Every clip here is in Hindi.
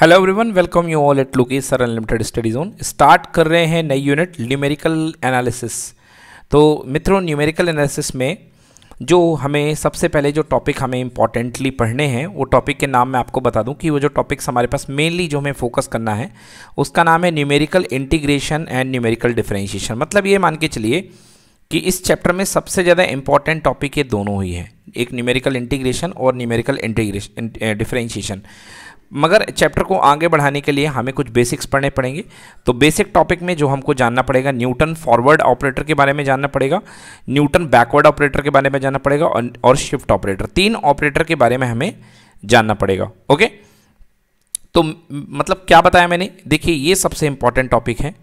Hello everyone welcome you all at lucky sir unlimited study zone start कर रहे हैं नई यूनिट न्यूमेरिकल एनालिसिस तो मित्रों न्यूमेरिकल एनालिसिस में जो हमें सबसे पहले जो टॉपिक हमें इंपॉर्टेंटली पढ़ने हैं वो टॉपिक के नाम मैं आपको बता दूं कि वो जो टॉपिक्स हमारे पास मेनली जो हमें फोकस करना है उसका नाम है numerical integration and numerical differentiation मतलब ये मान के चलिए कि इस चैप्टर में सबसे ज़्यादा इंपॉर्टेंट टॉपिक ये दोनों ही है एक न्यूमेरिकल इंटीग्रेशन और न्यूमेरिकल इंटीग्रेशन डिफ्रेंशिएशन मगर चैप्टर को आगे बढ़ाने के लिए हमें कुछ बेसिक्स पढ़ने पड़ेंगे तो बेसिक टॉपिक में जो हमको जानना पड़ेगा न्यूटन फॉरवर्ड ऑपरेटर के बारे में जानना पड़ेगा न्यूटन बैकवर्ड ऑपरेटर के बारे में जानना पड़ेगा और, शिफ्ट ऑपरेटर तीन ऑपरेटर के बारे में हमें जानना पड़ेगा ओके तो मतलब क्या बताया मैंने देखिए ये सबसे इम्पॉर्टेंट टॉपिक है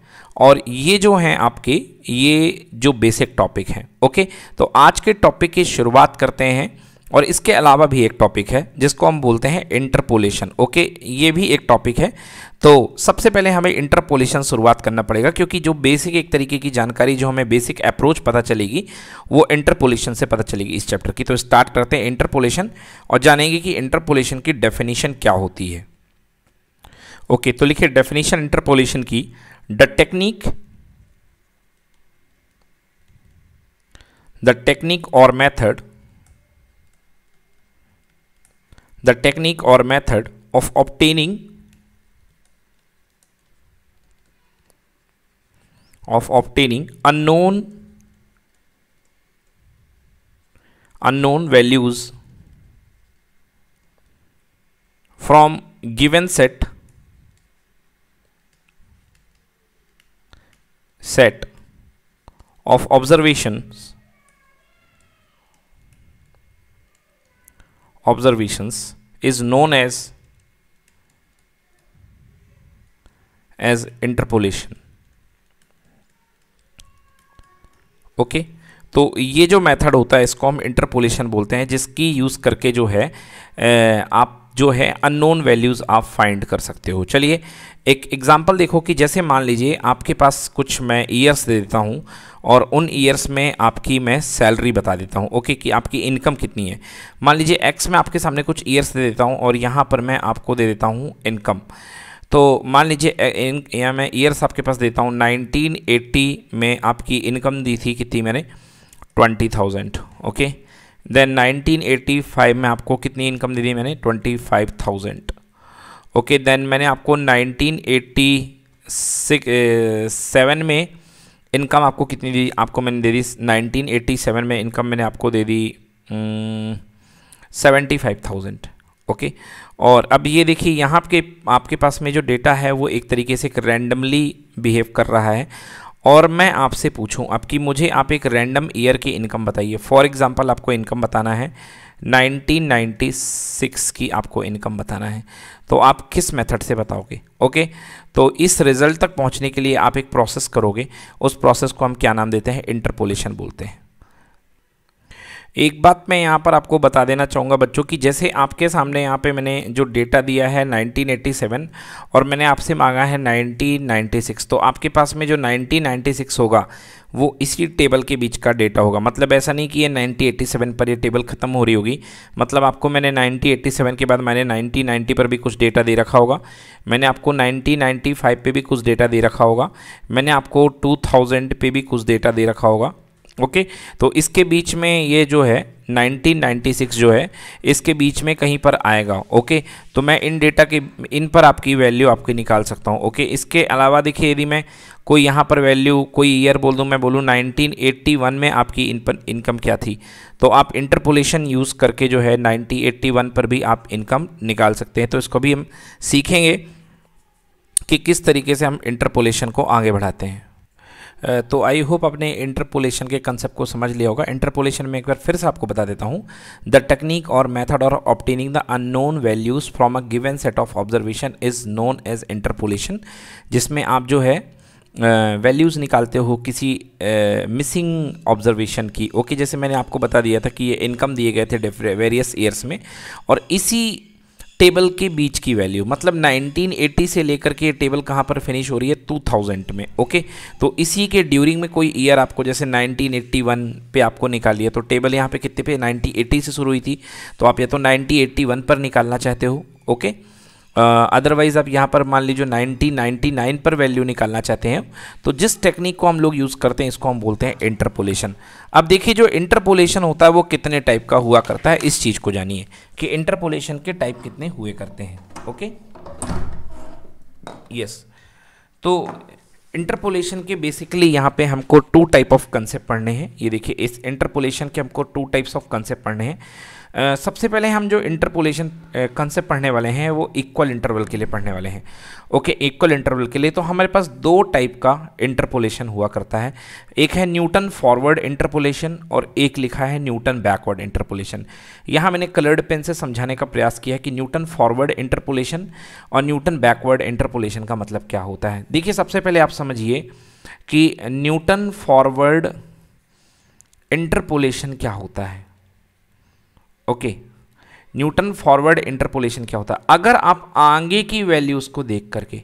और ये जो हैं आपके ये जो बेसिक टॉपिक हैं ओके तो आज के टॉपिक की शुरुआत करते हैं और इसके अलावा भी एक टॉपिक है जिसको हम बोलते हैं इंटरपोलेशन ओके ये भी एक टॉपिक है तो सबसे पहले हमें इंटरपोलेशन शुरुआत करना पड़ेगा क्योंकि जो बेसिक एक तरीके की जानकारी जो हमें बेसिक अप्रोच पता चलेगी वो इंटरपोलेशन से पता चलेगी इस चैप्टर की तो स्टार्ट करते हैं इंटरपोलेशन और जानेंगे कि इंटरपोलेशन की डेफिनेशन क्या होती है ओके तो लिखिए डेफिनेशन इंटरपोलेशन की the technique the technique or method the technique or method of obtaining of obtaining unknown unknown values from given set set of observations observations is known as as interpolation okay okay? तो ये जो मेथड होता है इसको हम इंटरपोलेशन बोलते हैं जिसकी यूज़ करके जो है आप जो है अननोन वैल्यूज़ आप फाइंड कर सकते हो चलिए एक एग्जांपल देखो कि जैसे मान लीजिए आपके पास कुछ मैं ईयर्स दे देता हूँ और उन ईयर्स में आपकी मैं सैलरी बता देता हूँ ओके कि आपकी इनकम कितनी है मान लीजिए एक्स में आपके सामने कुछ ईयर्स दे देता हूँ और यहाँ पर मैं आपको दे देता हूँ इनकम तो मान लीजिए यहाँ मैं ईयर्स आपके पास देता हूँ 1980 में आपकी इनकम दी थी कितनी मैंने 20,000 ओके देन 1985 में आपको कितनी इनकम दे दी मैंने 25,000 ओके देन मैंने आपको एटी सिक्स सेवन में इनकम आपको कितनी दी आपको मैंने दे दी 1987 में इनकम मैंने आपको दे दी सेवेंटी फाइव थाउजेंड ओके और अब ये देखिए यहाँ के आपके पास में जो डेटा है वो एक तरीके से एक रैंडमली बिहेव कर रहा है और मैं आपसे पूछूं अब कि मुझे आप एक रैंडम ईयर की इनकम बताइए फॉर एग्ज़ाम्पल आपको इनकम बताना है 1996 की आपको इनकम बताना है तो आप किस मेथड से बताओगे ओके तो इस रिजल्ट तक पहुंचने के लिए आप एक प्रोसेस करोगे उस प्रोसेस को हम क्या नाम देते हैं इंटरपोलेशन बोलते हैं एक बात मैं यहाँ पर आपको बता देना चाहूँगा बच्चों की जैसे आपके सामने यहाँ पे मैंने जो डेटा दिया है 1987 और मैंने आपसे मांगा है 1996 तो आपके पास में जो 1996 होगा वो इसी टेबल के बीच का डेटा होगा मतलब ऐसा नहीं कि ये 9087 पर ये टेबल ख़त्म हो रही होगी मतलब आपको मैंने 9087 के बाद मैंने 9090 पर भी कुछ डेटा दे रखा होगा मैंने आपको 9095 पे भी कुछ डेटा दे रखा होगा मैंने आपको 2000 पे भी कुछ डेटा दे रखा होगा ओके तो इसके बीच में ये जो है 1996 जो है इसके बीच में कहीं पर आएगा ओके तो मैं इन डेटा के इन पर आपकी वैल्यू आपकी निकाल सकता हूँ ओके इसके अलावा देखिए यदि मैं कोई यहाँ पर वैल्यू कोई ईयर बोल दूँ मैं बोलूँ 1981 में आपकी इनकम क्या थी तो आप इंटरपोलेशन यूज़ करके जो है 1981 पर भी आप इनकम निकाल सकते हैं तो इसको भी हम सीखेंगे कि किस तरीके से हम इंटरपोलेशन को आगे बढ़ाते हैं तो आई होप आपने इंटरपोलेशन के कंसेप्ट को समझ लिया होगा इंटरपोलेशन में एक बार फिर से आपको बता देता हूँ the technique or method or obtaining the unknown values from a given set of observation is known as interpolation जिसमें आप जो है वैल्यूज़ निकालते हो किसी मिसिंग ऑब्जर्वेशन की ओके okay, जैसे मैंने आपको बता दिया था कि ये इनकम दिए गए थे वेरियस ईयर्स में और इसी टेबल के बीच की वैल्यू मतलब 1980 से लेकर के ये टेबल कहाँ पर फिनिश हो रही है 2000 में ओके तो इसी के ड्यूरिंग में कोई ईयर आपको जैसे 1981 पे आपको निकाली है तो टेबल यहाँ पे कितने पे 1980 से शुरू हुई थी तो आप या तो 1981 पर निकालना चाहते हो ओके अदरवाइज़ आप यहाँ पर मान लीजिए नाइन्टी नाइन्टी नाइन पर वैल्यू निकालना चाहते हैं तो जिस टेक्निक को हम लोग यूज़ करते हैं इसको हम बोलते हैं इंटरपोलेशन अब देखिए जो इंटरपोलेशन होता है वो कितने टाइप का हुआ करता है इस चीज़ को जानिए कि इंटरपोलेशन के टाइप कितने हुए करते हैं ओके यस तो इंटरपोलेशन के बेसिकली यहाँ पे हमको टू टाइप ऑफ कंसेप्ट पढ़ने हैं ये देखिए इस इंटरपोलेशन के हमको टू टाइप्स ऑफ कंसेप्ट पढ़ने हैं आ, सबसे पहले हम जो इंटरपोलेशन कंसेप्ट पढ़ने वाले हैं वो इक्वल इंटरवल के लिए पढ़ने वाले हैं ओके इक्वल इंटरवल के लिए तो हमारे पास दो टाइप का इंटरपोलेशन हुआ करता है एक है न्यूटन फॉरवर्ड इंटरपोलेशन और एक लिखा है न्यूटन बैकवर्ड इंटरपोलेशन यहाँ मैंने कलर्ड पेन से समझाने का प्रयास किया है कि न्यूटन फॉरवर्ड इंटरपोलेशन और न्यूटन बैकवर्ड इंटरपोलेशन का मतलब क्या होता है देखिए सबसे पहले आप समझिए कि न्यूटन फॉरवर्ड इंटरपोलेशन क्या होता है ओके न्यूटन फॉरवर्ड इंटरपोलेशन क्या होता है अगर आप आगे की वैल्यूज़ को देख करके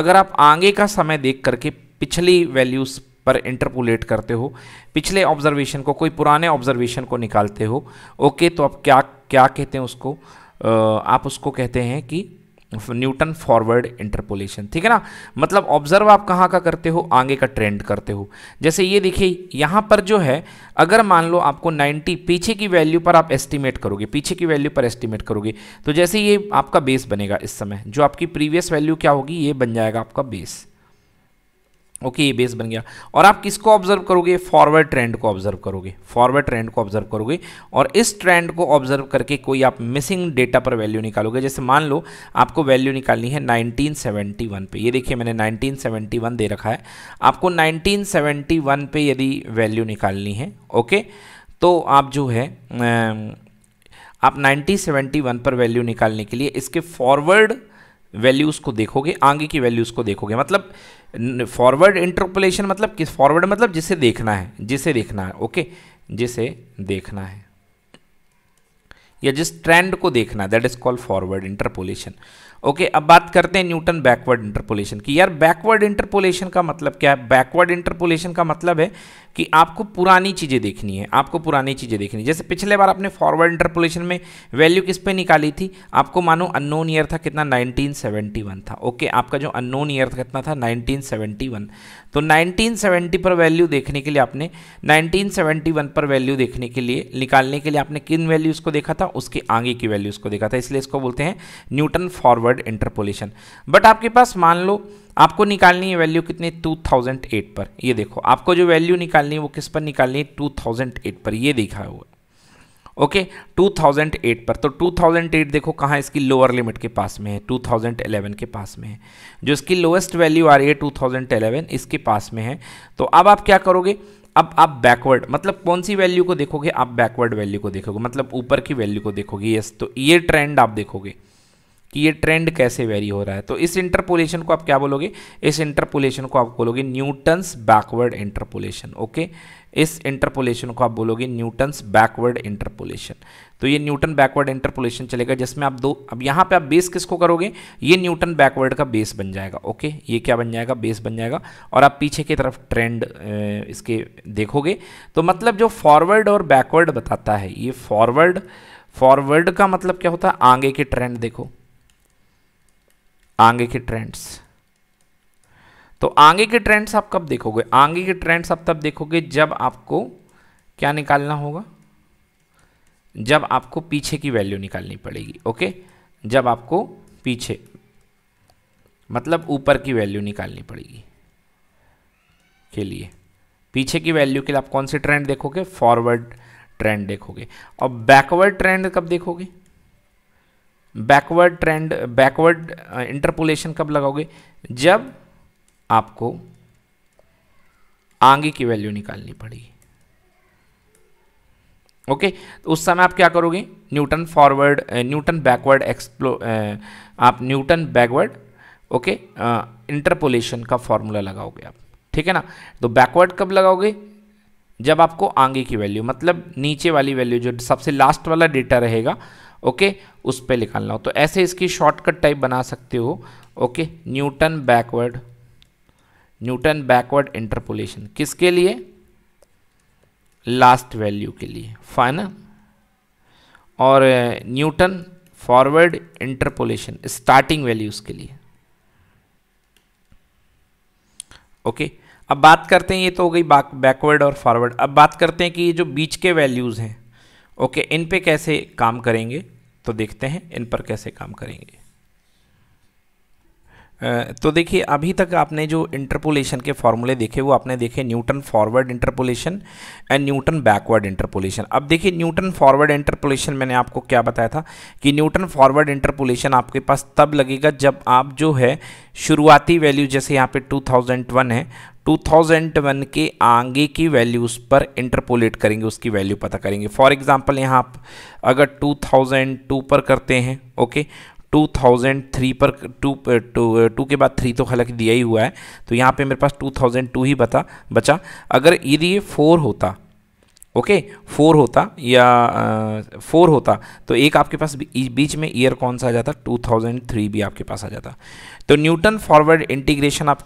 अगर आप आगे का समय देख करके पिछली वैल्यूज़ पर इंटरपोलेट करते हो पिछले ऑब्जर्वेशन को कोई पुराने ऑब्जर्वेशन को निकालते हो ओके तो आप क्या क्या कहते हैं उसको आप उसको कहते हैं कि न्यूटन फॉरवर्ड इंटरपोलेशन ठीक है ना मतलब ऑब्जर्व आप कहाँ का करते हो आगे का ट्रेंड करते हो जैसे ये देखिए यहाँ पर जो है अगर मान लो आपको 90 पीछे की वैल्यू पर आप एस्टिमेट करोगे पीछे की वैल्यू पर एस्टिमेट करोगे तो जैसे ये आपका बेस बनेगा इस समय जो आपकी प्रीवियस वैल्यू क्या होगी ये बन जाएगा आपका बेस ओके okay, ये बेस बन गया और आप किसको ऑब्जर्व करोगे फॉरवर्ड ट्रेंड को ऑब्जर्व करोगे फॉरवर्ड ट्रेंड को ऑब्जर्व करोगे और इस ट्रेंड को ऑब्जर्व करके कोई आप मिसिंग डेटा पर वैल्यू निकालोगे जैसे मान लो आपको वैल्यू निकालनी है 1971 पे ये देखिए मैंने 1971 दे रखा है आपको 1971 पे यदि वैल्यू निकालनी है ओके तो आप जो है आप नाइनटीन पर वैल्यू निकालने के लिए इसके फॉरवर्ड वैल्यूज़ को देखोगे आगे की वैल्यूज़ को देखोगे मतलब फॉरवर्ड इंटरपोलेशन मतलब किस फॉरवर्ड मतलब जिसे देखना है जिसे देखना है ओके जिसे देखना है या जिस ट्रेंड को देखना that is called forward interpolation okay अब बात करते हैं न्यूटन बैकवर्ड इंटरपोलेशन की यार बैकवर्ड इंटरपोलेशन का मतलब क्या है बैकवर्ड इंटरपोलेशन का मतलब है कि आपको पुरानी चीज़ें देखनी है आपको पुरानी चीज़ें देखनी है जैसे पिछले बार आपने फॉरवर्ड इंटरपोलेशन में वैल्यू किस पे निकाली थी आपको मानो अननोन ईयर था कितना 1971 था ओके आपका जो अननोन ईयर था कितना था 1971 तो 1970 पर वैल्यू देखने के लिए आपने 1971 पर वैल्यू देखने के लिए निकालने के लिए आपने किन वैल्यूज़ को देखा था उसके आगे की वैल्यूज़ को देखा था इसलिए इसको बोलते हैं Newton forward forward interpolation but आपके पास मान लो आपको निकालनी है वैल्यू कितने 2008 पर ये देखो आपको जो वैल्यू निकालनी है वो किस पर निकालनी है 2008 पर ये देखा हुआ ओके okay, 2008 पर तो 2008 देखो कहाँ इसकी लोअर लिमिट के पास में है 2011 के पास में है जो इसकी लोएस्ट वैल्यू आ रही है 2011 इसके पास में है तो अब आप क्या करोगे अब आप बैकवर्ड मतलब कौन सी वैल्यू को देखोगे आप बैकवर्ड वैल्यू को देखोगे मतलब ऊपर की वैल्यू को देखोगे यस तो ये ट्रेंड आप देखोगे कि ये ट्रेंड कैसे वेरी हो रहा है तो इस इंटरपोलेशन को आप क्या बोलोगे इस इंटरपोलेशन को आप बोलोगे न्यूटन्स बैकवर्ड इंटरपोलेशन ओके इस इंटरपोलेशन को आप बोलोगे न्यूटन्स बैकवर्ड इंटरपोलेशन तो ये न्यूटन बैकवर्ड इंटरपोलेशन चलेगा जिसमें आप दो अब यहाँ पे आप बेस किसको करोगे ये न्यूटन बैकवर्ड का बेस बन जाएगा ओके ये क्या बन जाएगा बेस बन जाएगा और आप पीछे की तरफ ट्रेंड इसके देखोगे तो मतलब जो फॉरवर्ड और बैकवर्ड बताता है ये फॉरवर्ड फॉरवर्ड का मतलब क्या होता है आगे के ट्रेंड देखो आगे के ट्रेंड्स तो आगे के ट्रेंड्स आप कब देखोगे आगे के ट्रेंड्स आप तब देखोगे जब आपको क्या निकालना होगा जब आपको पीछे की वैल्यू निकालनी पड़ेगी ओके जब आपको पीछे मतलब ऊपर की वैल्यू निकालनी पड़ेगी के लिए पीछे की वैल्यू के लिए आप कौन से ट्रेंड देखोगे फॉरवर्ड ट्रेंड देखोगे और बैकवर्ड ट्रेंड कब देखोगे बैकवर्ड ट्रेंड बैकवर्ड इंटरपोलेशन कब लगाओगे जब आपको आगे की वैल्यू निकालनी पड़ेगी ओके तो उस समय आप क्या करोगे न्यूटन फॉरवर्ड न्यूटन बैकवर्ड एक्सप्लो आप न्यूटन बैकवर्ड ओके इंटरपोलेशन का फॉर्मूला लगाओगे आप ठीक है ना तो बैकवर्ड कब लगाओगे जब आपको आगे की वैल्यू मतलब नीचे वाली वैल्यू जो सबसे लास्ट वाला डेटा रहेगा ओके उस पर निकालना हो तो ऐसे इसकी शॉर्टकट टाइप बना सकते हो okay Newton backward Newton backward interpolation किसके लिए लास्ट वैल्यू के लिए फाइनल और Newton forward interpolation starting values के लिए ओके okay. अब बात करते हैं ये तो हो गई बैकवर्ड और फॉरवर्ड अब बात करते हैं कि ये जो बीच के वैल्यूज़ हैं ओके इन पे कैसे काम करेंगे तो देखते हैं इन पर कैसे काम करेंगे तो देखिए अभी तक आपने जो इंटरपोलेशन के फॉर्मूले देखे वो आपने देखे Newton forward interpolation and Newton backward interpolation अब देखिए न्यूटन फॉरवर्ड इंटरपोलेशन मैंने आपको क्या बताया था कि न्यूटन फॉरवर्ड इंटरपोलेशन आपके पास तब लगेगा जब आप जो है शुरुआती वैल्यू जैसे यहाँ पे टू है 2001 के आगे की वैल्यूज़ पर इंटरपोलेट करेंगे उसकी वैल्यू पता करेंगे फॉर एग्ज़ाम्पल यहाँ आप अगर 2002 पर करते हैं ओके 2003 पर टू टू टू के बाद थ्री तो हालांकि दिया ही हुआ है तो यहाँ पे मेरे पास 2002 ही बता बचा अगर यदि ये फोर होता ओके फोर होता या फोर uh, होता तो एक आपके पास बीच में ईयर कौन सा आ जाता 2003 भी आपके पास आ जाता तो न्यूटन फॉरवर्ड इंटीग्रेशन आप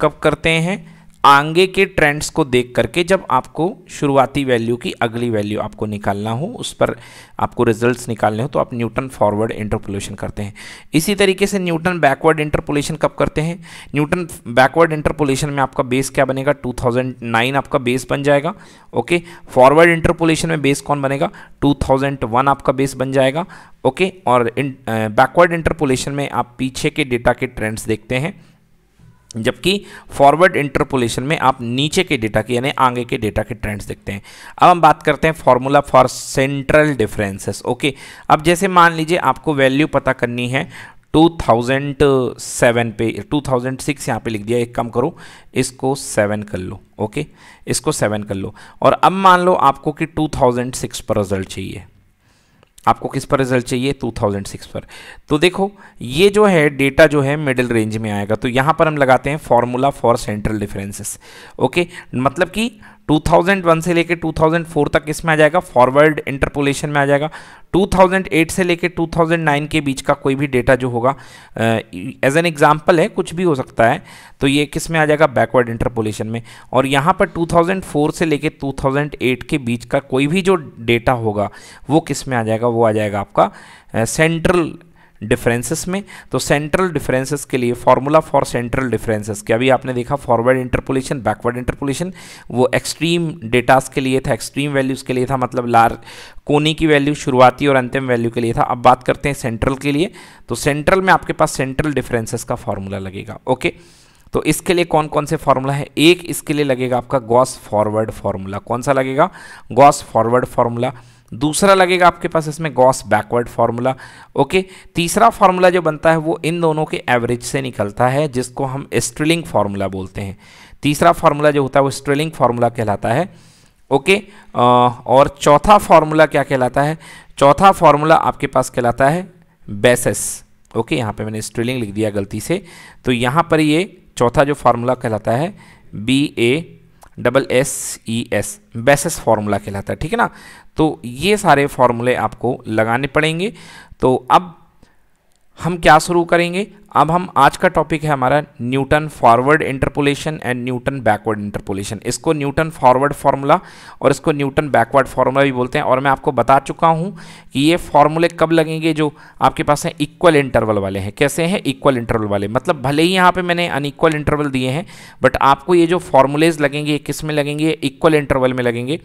कब करते हैं आगे के ट्रेंड्स को देख करके जब आपको शुरुआती वैल्यू की अगली वैल्यू आपको निकालना हो उस पर आपको रिजल्ट्स निकालने हो तो आप न्यूटन फॉरवर्ड इंटरपोलेशन करते हैं इसी तरीके से न्यूटन बैकवर्ड इंटरपोलेशन कब करते हैं न्यूटन बैकवर्ड इंटरपोलेशन में आपका बेस क्या बनेगा 2009 आपका बेस बन जाएगा ओके फॉरवर्ड इंटरपोलेशन में बेस कौन बनेगा 2001 आपका बेस बन जाएगा ओके और बैकवर्ड इंटरपोलेशन में आप पीछे के डेटा के ट्रेंड्स देखते हैं जबकि फॉरवर्ड इंटरपोलेशन में आप नीचे के डेटा के यानी आगे के डेटा के ट्रेंड्स देखते हैं अब हम बात करते हैं formula for central differences okay अब जैसे मान लीजिए आपको वैल्यू पता करनी है 2007 पे 2006 यहाँ पे लिख दिया एक कम करो इसको सेवन कर लो ओके इसको सेवन कर लो और अब मान लो आपको कि 2006 पर रिजल्ट चाहिए आपको किस पर रिजल्ट चाहिए 2006 पर तो देखो ये जो है डेटा जो है मिडिल रेंज में आएगा तो यहाँ पर हम लगाते हैं formula for central differences okay मतलब कि 2001 से लेकर 2004 तक इसमें आ जाएगा फॉरवर्ड इंटरपोलेशन में आ जाएगा 2008 से लेकर 2009 के बीच का कोई भी डेटा जो होगा एज एन एग्जाम्पल है कुछ भी हो सकता है तो ये किस में आ जाएगा बैकवर्ड इंटरपोलेशन में और यहाँ पर 2004 से लेकर 2008 के बीच का कोई भी जो डेटा होगा वो किस में आ जाएगा वो आ जाएगा आपका सेंट्रल uh, डिफरेंसेस में तो सेंट्रल डिफरेंसेस के लिए फार्मूला फॉर सेंट्रल डिफरेंसेस के अभी आपने देखा फॉरवर्ड इंटरपोलेशन बैकवर्ड इंटरपोलेशन वो एक्सट्रीम डेटास के लिए था एक्सट्रीम वैल्यूज़ के लिए था मतलब लार कोने की वैल्यू शुरुआती और अंतिम वैल्यू के लिए था अब बात करते हैं सेंट्रल के लिए तो सेंट्रल में आपके पास सेंट्रल डिफरेंसेस का फार्मूला लगेगा ओके तो इसके लिए कौन कौन से फार्मूला है एक इसके लिए लगेगा आपका गॉस फॉरवर्ड फार्मूला कौन सा लगेगा गॉस फॉरवर्ड फार्मूला दूसरा लगेगा आपके पास इसमें गॉस बैकवर्ड फार्मूला ओके तीसरा फार्मूला जो बनता है वो इन दोनों के एवरेज से निकलता है जिसको हम स्ट्रिलिंग फार्मूला बोलते हैं तीसरा फार्मूला जो होता है वो स्ट्रिलिंग फार्मूला कहलाता है ओके और चौथा फार्मूला क्या कहलाता है चौथा फार्मूला आपके पास कहलाता है बेसिस ओके यहाँ पे मैंने स्ट्रिलिंग लिख दिया गलती से तो यहाँ पर ये चौथा जो फार्मूला कहलाता है B A double S E S basis formula कहलाता है ठीक है ना तो ये सारे फार्मूले आपको लगाने पड़ेंगे तो अब हम क्या शुरू करेंगे अब हम आज का टॉपिक है हमारा Newton forward interpolation and Newton backward interpolation इसको न्यूटन फॉरवर्ड फार्मूला और इसको न्यूटन बैकवर्ड फार्मूला भी बोलते हैं और मैं आपको बता चुका हूं कि ये फार्मूले कब लगेंगे जो आपके पास हैं इक्वल इंटरवल वाले हैं कैसे हैं इक्वल इंटरवल वाले मतलब भले ही यहाँ पर मैंने अनइक्वल इंटरवल दिए हैं बट आपको ये जो फार्मूलेज लगेंगे किस में लगेंगे इक्वल इंटरवल में लगेंगे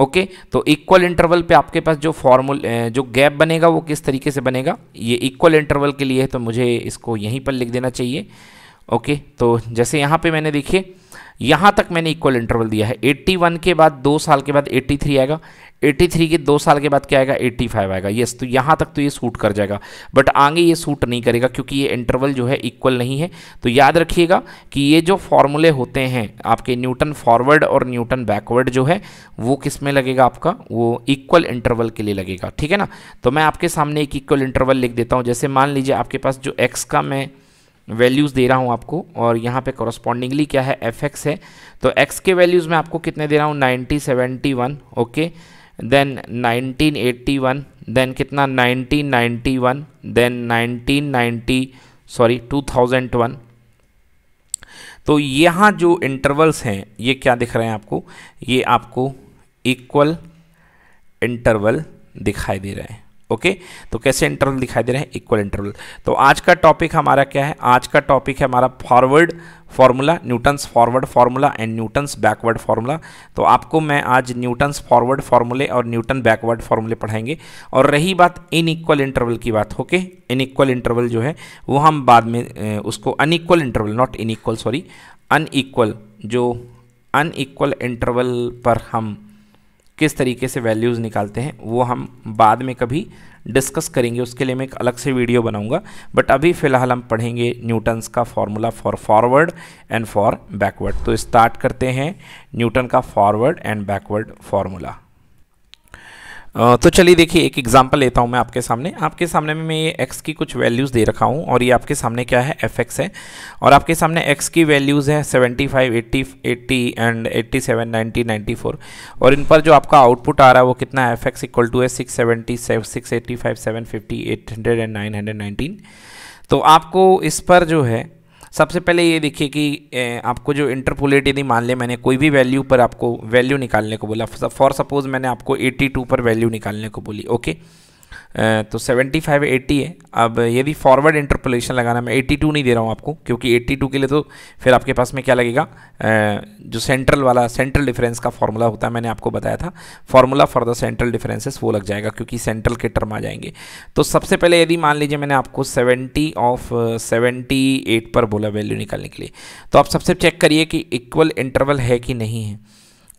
ओके तो इक्वल इंटरवल पे आपके पास जो फॉर्मूल जो गैप बनेगा वो किस तरीके से बनेगा ये इक्वल इंटरवल के लिए है तो मुझे इसको यहीं पर लिख देना चाहिए ओके तो जैसे यहाँ पे मैंने देखिए यहाँ तक मैंने इक्वल इंटरवल दिया है 81 के बाद दो साल के बाद 83 आएगा 83 के दो साल के बाद क्या आएगा 85 आएगा यस तो यहाँ तक तो ये सूट कर जाएगा बट आगे ये सूट नहीं करेगा क्योंकि ये इंटरवल जो है इक्वल नहीं है तो याद रखिएगा कि ये जो फॉर्मूले होते हैं आपके न्यूटन फॉरवर्ड और न्यूटन बैकवर्ड जो है वो किस में लगेगा आपका वो इक्वल इंटरवल के लिए लगेगा ठीक है ना तो मैं आपके सामने एक इक्वल इंटरवल लिख देता हूँ जैसे मान लीजिए आपके पास जो एक्स का मैं वैल्यूज़ दे रहा हूँ आपको और यहाँ पे कॉरस्पॉन्डिंगली क्या है एफ एक्स है तो एक्स के वैल्यूज़ में आपको कितने दे रहा हूँ ninety seventy one okay then nineteen eighty one then कितना nineteen ninety one then nineteen ninety sorry two thousand one तो यहाँ जो इंटरवल्स हैं ये क्या दिख रहे हैं आपको ये आपको इक्वल इंटरवल दिखाई दे रहे हैं ओके तो कैसे इंटरवल दिखाई दे रहे हैं इक्वल इंटरवल तो आज का टॉपिक हमारा क्या है आज का टॉपिक है हमारा forward formula Newton's forward formula and Newton's backward formula तो आपको मैं आज न्यूटन्स फॉरवर्ड फार्मूले और न्यूटन बैकवर्ड फार्मूले पढ़ाएंगे और रही बात इन इक्वल इंटरवल की बात ओके इन इक्वल इंटरवल जो है वो हम बाद में उसको unequal interval not in equal sorry unequal जो अनइक्वल इंटरवल पर हम किस तरीके से वैल्यूज़ निकालते हैं वो हम बाद में कभी डिस्कस करेंगे उसके लिए मैं एक अलग से वीडियो बनाऊंगा बट अभी फ़िलहाल हम पढ़ेंगे न्यूटन्स का formula for forward and for backward तो स्टार्ट करते हैं न्यूटन का फॉरवर्ड एंड बैकवर्ड फार्मूला तो चलिए देखिए एक एग्जाम्पल लेता हूँ मैं आपके सामने आपके सामने में मैं ये एक्स की कुछ वैल्यूज़ दे रखा हूँ और ये आपके सामने क्या है एफ है और आपके सामने एक्स की वैल्यूज़ है seventy five eighty eighty and eighty seven ninety ninety four और इन पर जो आपका आउटपुट आ रहा है वो कितना है एफ एक्स इक्वल टू है six seventy six eighty five seven fifty eight hundred and nine hundred nineteen तो आपको इस पर जो है सबसे पहले ये देखिए कि आपको जो इंटरपोलेट यदि मान लें मैंने कोई भी वैल्यू पर आपको वैल्यू निकालने को बोला फॉर सपोज़ मैंने आपको 82 पर वैल्यू निकालने को बोली ओके okay? तो 75 एट्टी है अब यदि फॉरवर्ड इंटरपोलेशन लगाना मैं 82 नहीं दे रहा हूँ आपको क्योंकि 82 के लिए तो फिर आपके पास में क्या लगेगा जो सेंट्रल वाला सेंट्रल डिफरेंस का फॉर्मूला होता है मैंने आपको बताया था formula for the central differences वो लग जाएगा क्योंकि सेंट्रल के टर्म आ जाएंगे तो सबसे पहले यदि मान लीजिए मैंने आपको सेवेंटी ऑफ सेवेंटी पर बोला वैल्यू निकालने के लिए तो आप सबसे चेक करिए कि इक्वल इंटरवल है कि नहीं है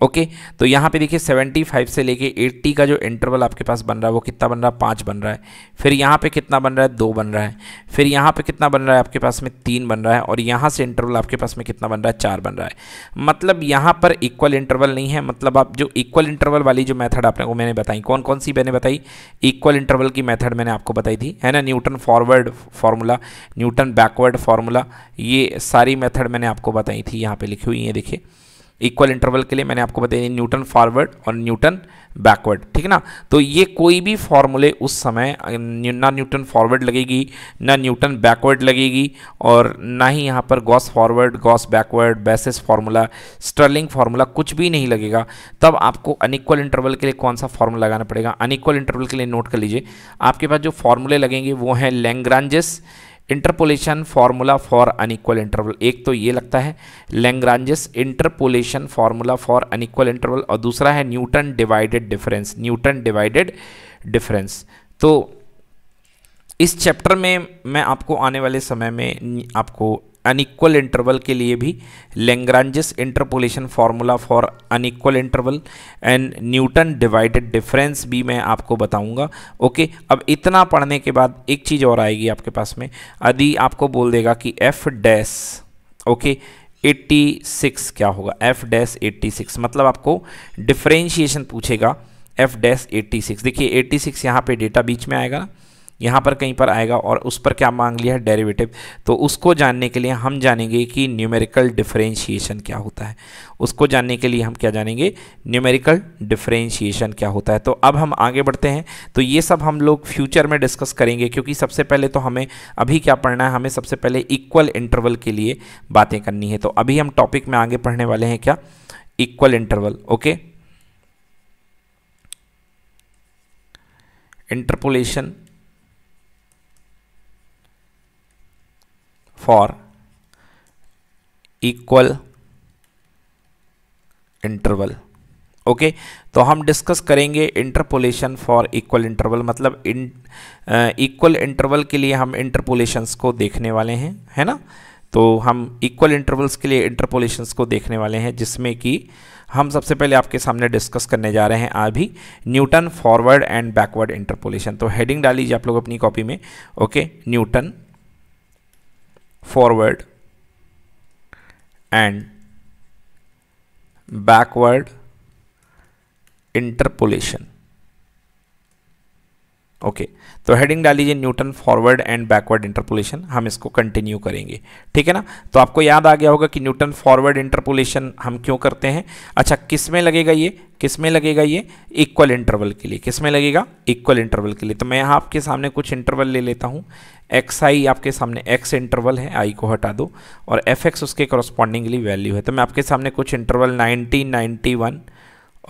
ओके तो यहाँ पे देखिए 75 से लेके 80 का जो इंटरवल आपके पास बन रहा है वो कितना बन रहा है पाँच बन रहा है फिर यहाँ पे कितना बन रहा है दो बन रहा है फिर यहाँ पे कितना बन रहा है आपके पास में तीन बन रहा है और यहाँ से इंटरवल आपके पास में कितना बन रहा है चार बन रहा है मतलब यहाँ पर इक्वल इंटरवल नहीं है मतलब आप जो इक्वल इंटरवल वाली जो मैथड आपने को मैंने बताई कौन कौन सी मैंने बताई इक्वल इंटरवल की मैथड मैंने आपको बताई थी है ना Newton forward formula Newton backward formula ये सारी मैथड मैंने आपको बताई थी यहाँ पर लिखी हुई है देखिए इक्वल इंटरवल के लिए मैंने आपको बताया न्यूटन फॉरवर्ड और न्यूटन बैकवर्ड ठीक है ना तो ये कोई भी फॉर्मूले उस समय ना न्यूटन फॉरवर्ड लगेगी ना न्यूटन बैकवर्ड लगेगी और ना ही यहाँ पर Gauss forward Gauss backward basis formula Stirling formula कुछ भी नहीं लगेगा तब आपको अनइक्वल इंटरवल के लिए कौन सा फॉर्मूला लगाना पड़ेगा अनइक्वल इंटरवल के लिए नोट कर लीजिए आपके पास जो फार्मूले लगेंगे वो हैं Lagrange's interpolation formula for unequal interval एक तो ये लगता है Lagrange's interpolation formula for unequal interval और दूसरा है Newton divided difference Newton divided difference तो इस चैप्टर में मैं आपको आने वाले समय में आपको अनइक्वल इंटरवल के लिए भी Lagrange's interpolation formula for unequal interval and Newton divided difference भी मैं आपको बताऊंगा ओके अब इतना पढ़ने के बाद एक चीज़ और आएगी आपके पास में यदि आपको बोल देगा कि एफ डैस ओके 86 क्या होगा एफ डैस एट्टी मतलब आपको डिफ्रेंशिएशन पूछेगा एफ एट्टी सिक्स देखिए एट्टी सिक्स यहाँ पर डेटा बीच में आएगा ना यहाँ पर कहीं पर आएगा और उस पर क्या मांग लिया है डेरिवेटिव तो उसको जानने के लिए हम जानेंगे कि न्यूमेरिकल डिफरेंशिएशन क्या होता है उसको जानने के लिए हम क्या जानेंगे न्यूमेरिकल डिफरेंशिएशन क्या होता है तो अब हम आगे बढ़ते हैं तो ये सब हम लोग फ्यूचर में डिस्कस करेंगे क्योंकि सबसे पहले तो हमें अभी क्या पढ़ना है हमें सबसे पहले इक्वल इंटरवल के लिए बातें करनी है तो अभी हम टॉपिक में आगे पढ़ने वाले हैं क्या equal interval okay interpolation for equal interval okay तो हम डिस्कस करेंगे इंटरपोलेशन फॉर इक्वल इंटरवल मतलब इक्वल इंटरवल uh, के लिए हम इंटरपोलेशंस को देखने वाले हैं है ना तो हम इक्वल इंटरवल्स के लिए इंटरपोलेशंस को देखने वाले हैं जिसमें कि हम सबसे पहले आपके सामने डिस्कस करने जा रहे हैं अभी Newton forward and backward interpolation तो हेडिंग डालीजिए आप लोग अपनी कॉपी में okay Newton forward and backward interpolation okay okay. तो हेडिंग डाल लीजिए Newton forward and backward interpolation हम इसको कंटिन्यू करेंगे ठीक है ना तो आपको याद आ गया होगा कि न्यूटन फॉरवर्ड इंटरपोलेशन हम क्यों करते हैं अच्छा किस में लगेगा ये किस में लगेगा ये इक्वल इंटरवल के लिए किस में लगेगा इक्वल इंटरवल के लिए तो मैं यहाँ आपके सामने कुछ इंटरवल ले लेता हूँ एक्स आई आपके सामने एक्स इंटरवल है आई को हटा दो और एफ एक्स उसके कॉरस्पॉन्डिंगली वैल्यू है तो मैं आपके सामने कुछ interval nineteen ninety one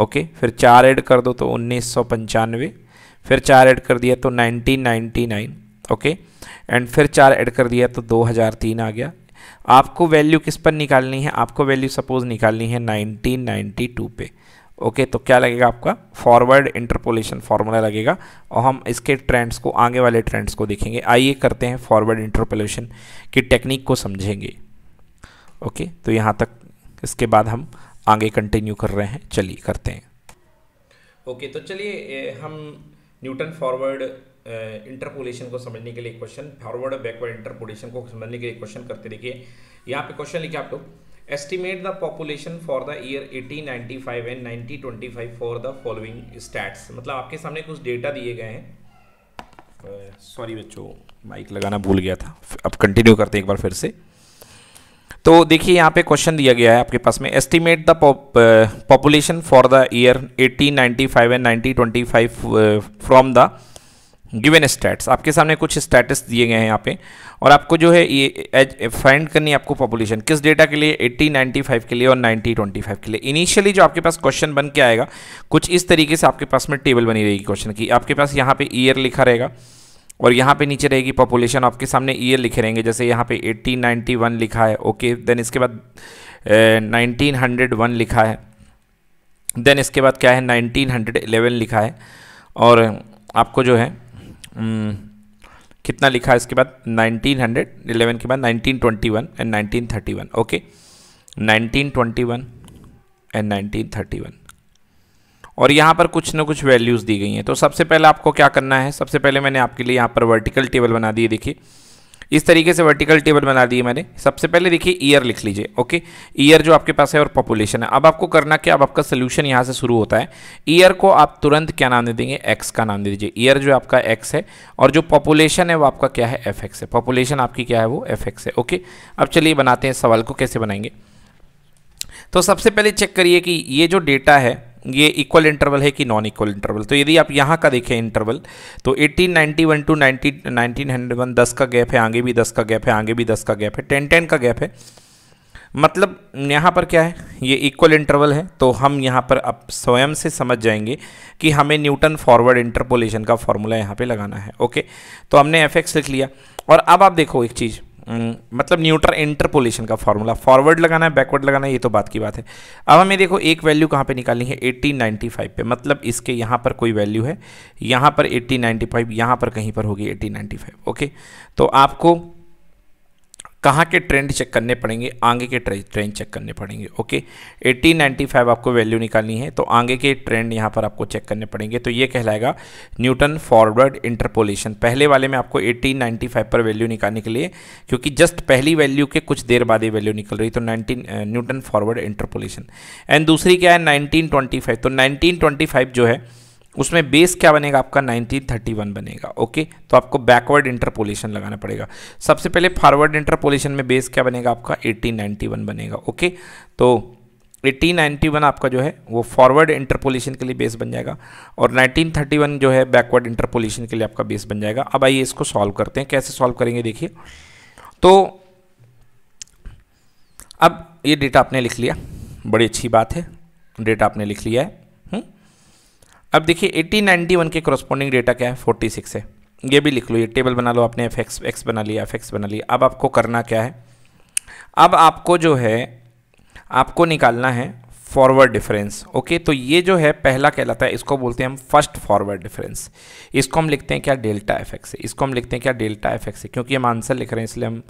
okay फिर चार ऐड कर दो तो उन्नीस सौ पंचानवे फिर चार ऐड कर दिया तो nineteen ninety nine okay and फिर चार ऐड कर दिया तो दो हज़ार तीन आ गया आपको वैल्यू किस पर निकालनी है आपको वैल्यू सपोज निकालनी है नाइनटीन नाइन्टी टू पे ओके तो क्या लगेगा आपका फॉरवर्ड इंटरपोलेशन फार्मूला लगेगा और हम इसके ट्रेंड्स को आगे वाले ट्रेंड्स को देखेंगे आइए करते हैं फॉरवर्ड इंटरपोलेशन की टेक्निक को समझेंगे ओके तो यहाँ तक इसके बाद हम आगे कंटिन्यू कर रहे हैं चलिए करते हैं ओके okay, तो चलिए हम न्यूटन फॉरवर्ड इंटरपोलेशन को समझने के लिए क्वेश्चन फॉरवर्ड और बैकवर्ड इंटरपोलेशन को समझने के लिए क्वेश्चन करते देखिए यहाँ पे क्वेश्चन लिखे आप लोग estimate the population for the year 1895 and 1925 for the following stats मतलब आपके सामने कुछ डेटा दिए गए हैं सॉरी बच्चों माइक लगाना भूल गया था अब कंटिन्यू करते हैं एक बार फिर से तो देखिए यहाँ पे क्वेश्चन दिया गया है आपके पास में estimate the population for the year 1895 and 1925 from the given stats आपके सामने कुछ स्टैटस दिए गए हैं यहाँ पे और आपको जो है ये फाइंड करनी है आपको पॉपुलेशन किस डेटा के लिए 1895 के लिए और 1925 के लिए इनिशियली जो आपके पास क्वेश्चन बन के आएगा कुछ इस तरीके से आपके पास में टेबल बनी रहेगी क्वेश्चन की आपके पास यहाँ पे ईयर लिखा रहेगा और यहाँ पे नीचे रहेगी पॉपुलेशन आपके सामने ईयर लिखे रहेंगे जैसे यहाँ पे 1891 लिखा है ओके देन इसके बाद नाइनटीन हंड्रेड वन लिखा है देन इसके बाद क्या है नाइनटीन हंड्रेड एलेवन लिखा है और आपको जो है कितना लिखा है इसके बाद नाइनटीन हंड्रेड एलेवन के बाद nineteen twenty one and nineteen thirty one okay nineteen twenty one and nineteen thirty one और यहाँ पर कुछ ना कुछ वैल्यूज़ दी गई हैं तो सबसे पहले आपको क्या करना है सबसे पहले मैंने आपके लिए यहाँ पर वर्टिकल टेबल बना दिए देखिए इस तरीके से वर्टिकल टेबल बना दिए मैंने सबसे पहले देखिए ईयर लिख लीजिए ओके ईयर जो आपके पास है और पॉपुलेशन है अब आपको करना क्या अब आपका सोल्यूशन यहाँ से शुरू होता है ईयर को आप तुरंत क्या नाम दे देंगे एक्स का नाम दे दीजिए ईयर जो आपका एक्स है और जो पॉपुलेशन है वो आपका क्या है एफ है पॉपुलेशन आपकी क्या है वो एफ है ओके अब चलिए बनाते हैं सवाल को कैसे बनाएंगे तो सबसे पहले चेक करिए कि ये जो डेटा है ये इक्वल इंटरवल है कि नॉन इक्वल इंटरवल तो यदि आप यहाँ का देखें इंटरवल तो 1891 टू हंड्रेड 1901 10 का गैप है आगे भी 10 का गैप है आगे भी 10 का गैप है 10 10 का गैप है मतलब यहाँ पर क्या है ये इक्वल इंटरवल है तो हम यहाँ पर अब स्वयं से समझ जाएंगे कि हमें न्यूटन फॉरवर्ड इंटरपोलेशन का फॉर्मूला यहाँ पर लगाना है ओके तो हमने एफ लिख लिया और अब आप देखो एक चीज़ हम्म, मतलब न्यूट्रल इंटरपोलेशन का फॉर्मूला फॉरवर्ड लगाना है बैकवर्ड लगाना है ये तो बात की बात है अब हमें देखो एक वैल्यू कहाँ पे निकालनी है 1895 पे मतलब इसके यहाँ पर कोई वैल्यू है यहाँ पर 1895 यहाँ पर कहीं पर होगी 1895 ओके तो आपको कहाँ के ट्रेंड चेक करने पड़ेंगे आगे के ट्रेंड चेक करने पड़ेंगे ओके 1895 आपको वैल्यू निकालनी है तो आगे के ट्रेंड यहाँ पर आपको चेक करने पड़ेंगे तो ये कहलाएगा न्यूटन फॉरवर्ड इंटरपोलेशन पहले वाले में आपको 1895 पर वैल्यू निकालने के लिए क्योंकि जस्ट पहली वैल्यू के कुछ देर बाद ये वैल्यू निकल रही तो nineteen Newton forward interpolation and दूसरी क्या है नाइनटीन तो नाइनटीन जो है उसमें बेस क्या बनेगा आपका 1931 बनेगा ओके तो आपको बैकवर्ड इंटरपोलेशन लगाना पड़ेगा सबसे पहले फॉरवर्ड इंटरपोलेशन में बेस क्या बनेगा आपका 1891 बनेगा ओके तो 1891 आपका जो है वो फॉरवर्ड इंटरपोलेशन के लिए बेस बन जाएगा और 1931 जो है बैकवर्ड इंटरपोलेशन के लिए आपका बेस बन जाएगा अब आइए इसको सॉल्व करते हैं कैसे सॉल्व करेंगे देखिए तो अब ये डेटा आपने लिख लिया बड़ी अच्छी बात है डेटा आपने लिख लिया है अब देखिए 1891 के कॉरस्पॉन्डिंग डेटा क्या है 46 है ये भी लिख लो ये टेबल बना लो आपने एफ एक्स एक्स बना लिया एफ एक्स बना लिया अब आपको करना क्या है अब आपको जो है आपको निकालना है फॉरवर्ड डिफरेंस ओके तो ये जो है पहला कहलाता है इसको बोलते हैं हम फर्स्ट फॉरवर्ड डिफरेंस इसको हम लिखते हैं क्या डेल्टा एफ एक्स इसको हम लिखते हैं क्या डेल्टा एफ एक्स क्योंकि हम आंसर लिख रहे हैं इसलिए हम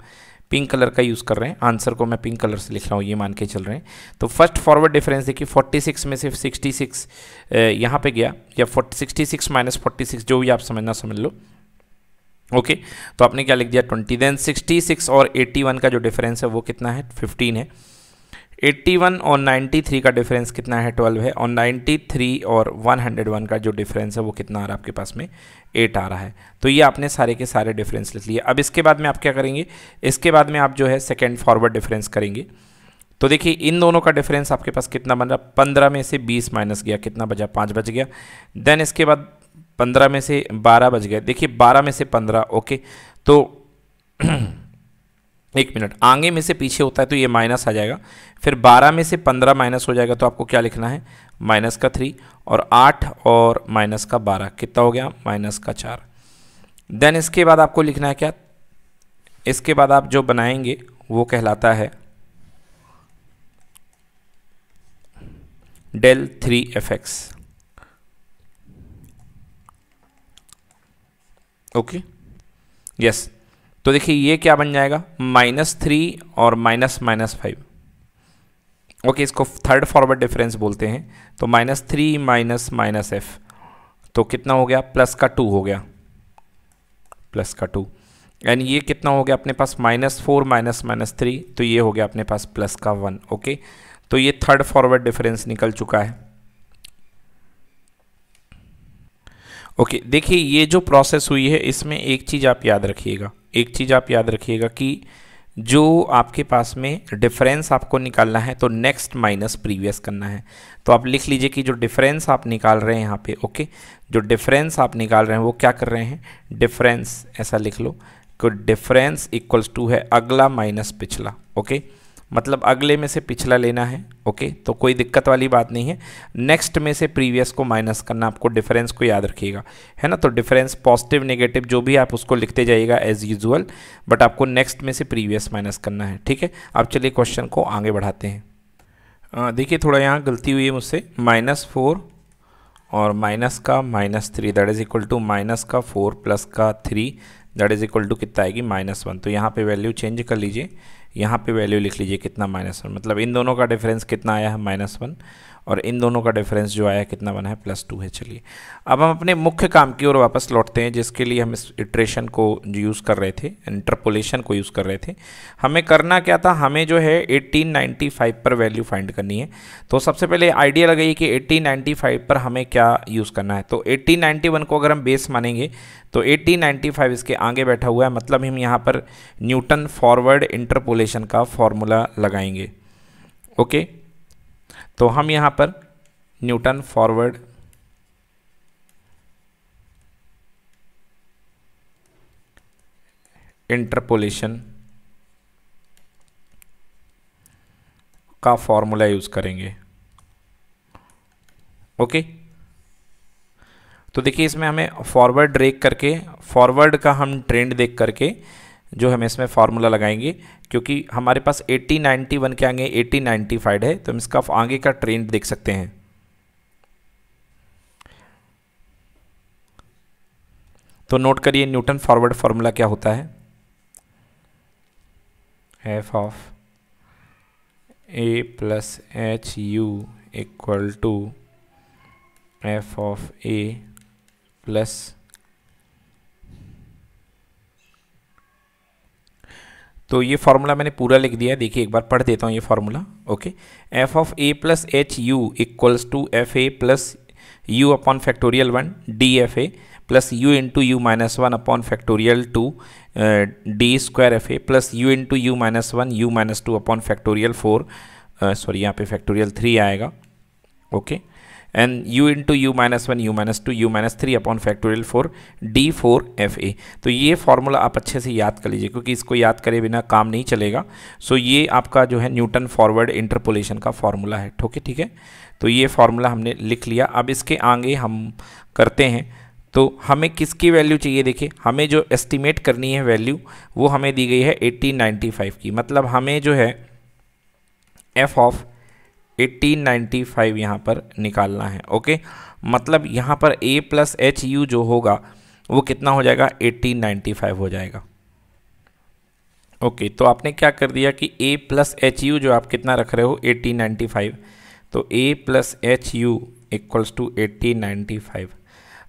पिंक कलर का यूज़ कर रहे हैं आंसर को मैं पिंक कलर से लिख रहा हूँ ये मान के चल रहे हैं तो फर्स्ट फॉरवर्ड डिफरेंस देखिए 46 में से 66 सिक्स यहाँ पर गया या forty sixty six minus forty six जो भी आप समझना समझ लो ओके तो आपने क्या लिख दिया 20 देन 66 और 81 का जो डिफरेंस है वो कितना है 15 है 81 और 93 का डिफरेंस कितना है 12 है और 93 और 101 का जो डिफरेंस है वो कितना आ रहा है आपके पास में 8 आ रहा है तो ये आपने सारे के सारे डिफरेंस लिख लिए अब इसके बाद में आप क्या करेंगे इसके बाद में आप जो है सेकेंड फॉरवर्ड डिफरेंस करेंगे तो देखिए इन दोनों का डिफरेंस आपके पास कितना बन रहा पंद्रह में से बीस माइनस गया कितना बजा पाँच बज गया देन इसके बाद पंद्रह में से बारह बज गया देखिए बारह में से पंद्रह ओके तो एक मिनट आगे में से पीछे होता है तो ये माइनस आ जाएगा फिर बारह में से पंद्रह माइनस हो जाएगा तो आपको क्या लिखना है माइनस का थ्री और आठ और माइनस का बारह कितना हो गया माइनस का चार देन इसके बाद आपको लिखना है क्या इसके बाद आप जो बनाएंगे वो कहलाता है del three F X okay yes तो देखिए ये क्या बन जाएगा माइनस थ्री और माइनस माइनस फाइव ओके इसको थर्ड फॉरवर्ड डिफरेंस बोलते हैं तो minus three minus minus F तो कितना हो गया प्लस का टू हो गया प्लस का टू एंड ये कितना हो गया अपने पास minus four minus minus three तो ये हो गया अपने पास प्लस का वन ओके तो ये थर्ड फॉरवर्ड डिफरेंस निकल चुका है ओके देखिए ये जो प्रोसेस हुई है इसमें एक चीज़ आप याद रखिएगा एक चीज़ आप याद रखिएगा कि जो आपके पास में डिफरेंस आपको निकालना है तो नेक्स्ट माइनस प्रीवियस करना है तो आप लिख लीजिए कि जो डिफरेंस आप निकाल रहे हैं यहाँ पे ओके जो डिफरेंस आप निकाल रहे हैं वो क्या कर रहे हैं डिफरेंस ऐसा लिख लो कि डिफरेंस इक्वल्स टू है अगला माइनस पिछला ओके मतलब अगले में से पिछला लेना है ओके तो कोई दिक्कत वाली बात नहीं है नेक्स्ट में से प्रीवियस को माइनस करना आपको डिफरेंस को याद रखिएगा है ना तो डिफरेंस पॉजिटिव नेगेटिव जो भी आप उसको लिखते जाइएगा एज यूजुअल बट आपको नेक्स्ट में से प्रीवियस माइनस करना है ठीक है अब चलिए क्वेश्चन को आगे बढ़ाते हैं देखिए थोड़ा यहाँ गलती हुई है मुझसे माइनस फोर और माइनस का minus three that is equal to minus का फोर प्लस का three that is equal to कितना आएगी माइनस वन तो यहाँ पे वैल्यू चेंज कर लीजिए यहाँ पे वैल्यू लिख लीजिए कितना माइनस वन मतलब इन दोनों का डिफरेंस कितना आया है माइनस वन और इन दोनों का डिफरेंस जो आया कितना बना है प्लस टू है चलिए अब हम अपने मुख्य काम की ओर वापस लौटते हैं जिसके लिए हम इस इट्रेशन को यूज़ कर रहे थे इंटरपोलेशन को यूज़ कर रहे थे हमें करना क्या था हमें जो है 1895 पर वैल्यू फाइंड करनी है तो सबसे पहले आइडिया लगाइए कि 1895 पर हमें क्या यूज़ करना है तो 1891 को अगर हम बेस मानेंगे तो 1895 इसके आगे बैठा हुआ है मतलब हम यहाँ पर न्यूटन फॉरवर्ड इंटरपोलेशन का फॉर्मूला लगाएंगे ओके okay? तो हम यहाँ पर न्यूटन फॉरवर्ड इंटरपोलेशन का फॉर्मूला यूज़ करेंगे ओके तो देखिए इसमें हमें फॉरवर्ड ड्रेक करके फॉरवर्ड का हम ट्रेंड देख करके जो हम इसमें फार्मूला लगाएंगे क्योंकि हमारे पास 8091 के आगे 8095 है तो हम इसका आगे का ट्रेंड देख सकते हैं तो नोट करिए न्यूटन फॉरवर्ड फार्मूला क्या होता है F of A plus H U equal to F of A plus तो ये फार्मूला मैंने पूरा लिख दिया है देखिए एक बार पढ़ देता हूँ ये formula okay F of A plus H U equals to F A plus U upon factorial one D F A plus U into U minus one upon factorial two D square F A plus U into U minus one U minus two upon factorial four sorry यहाँ पे फैक्टोरियल थ्री आएगा okay okay? And in into U minus one U minus two U minus three upon factorial four D four F A तो ये फार्मूला आप अच्छे से याद कर लीजिए क्योंकि इसको याद करे बिना काम नहीं चलेगा सो so ये आपका जो है न्यूटन फॉरवर्ड इंटरपोलेशन का फार्मूला है ठोके ठीक है तो ये फार्मूला हमने लिख लिया अब इसके आगे हम करते हैं तो हमें किसकी वैल्यू चाहिए देखिए हमें जो एस्टिमेट करनी है वैल्यू वो हमें दी गई है 1895 की मतलब हमें जो है एफ ऑफ़ फाइव यहाँ पर निकालना है ओके मतलब यहाँ पर ए प्लस एच यू जो होगा वो कितना हो जाएगा नाइन्टी फाइव हो जाएगा ओके तो आपने क्या कर दिया कि ए प्लस एच यू जो आप कितना रख रहे हो नाइन्टी फाइव तो A plus H U equals to eighteen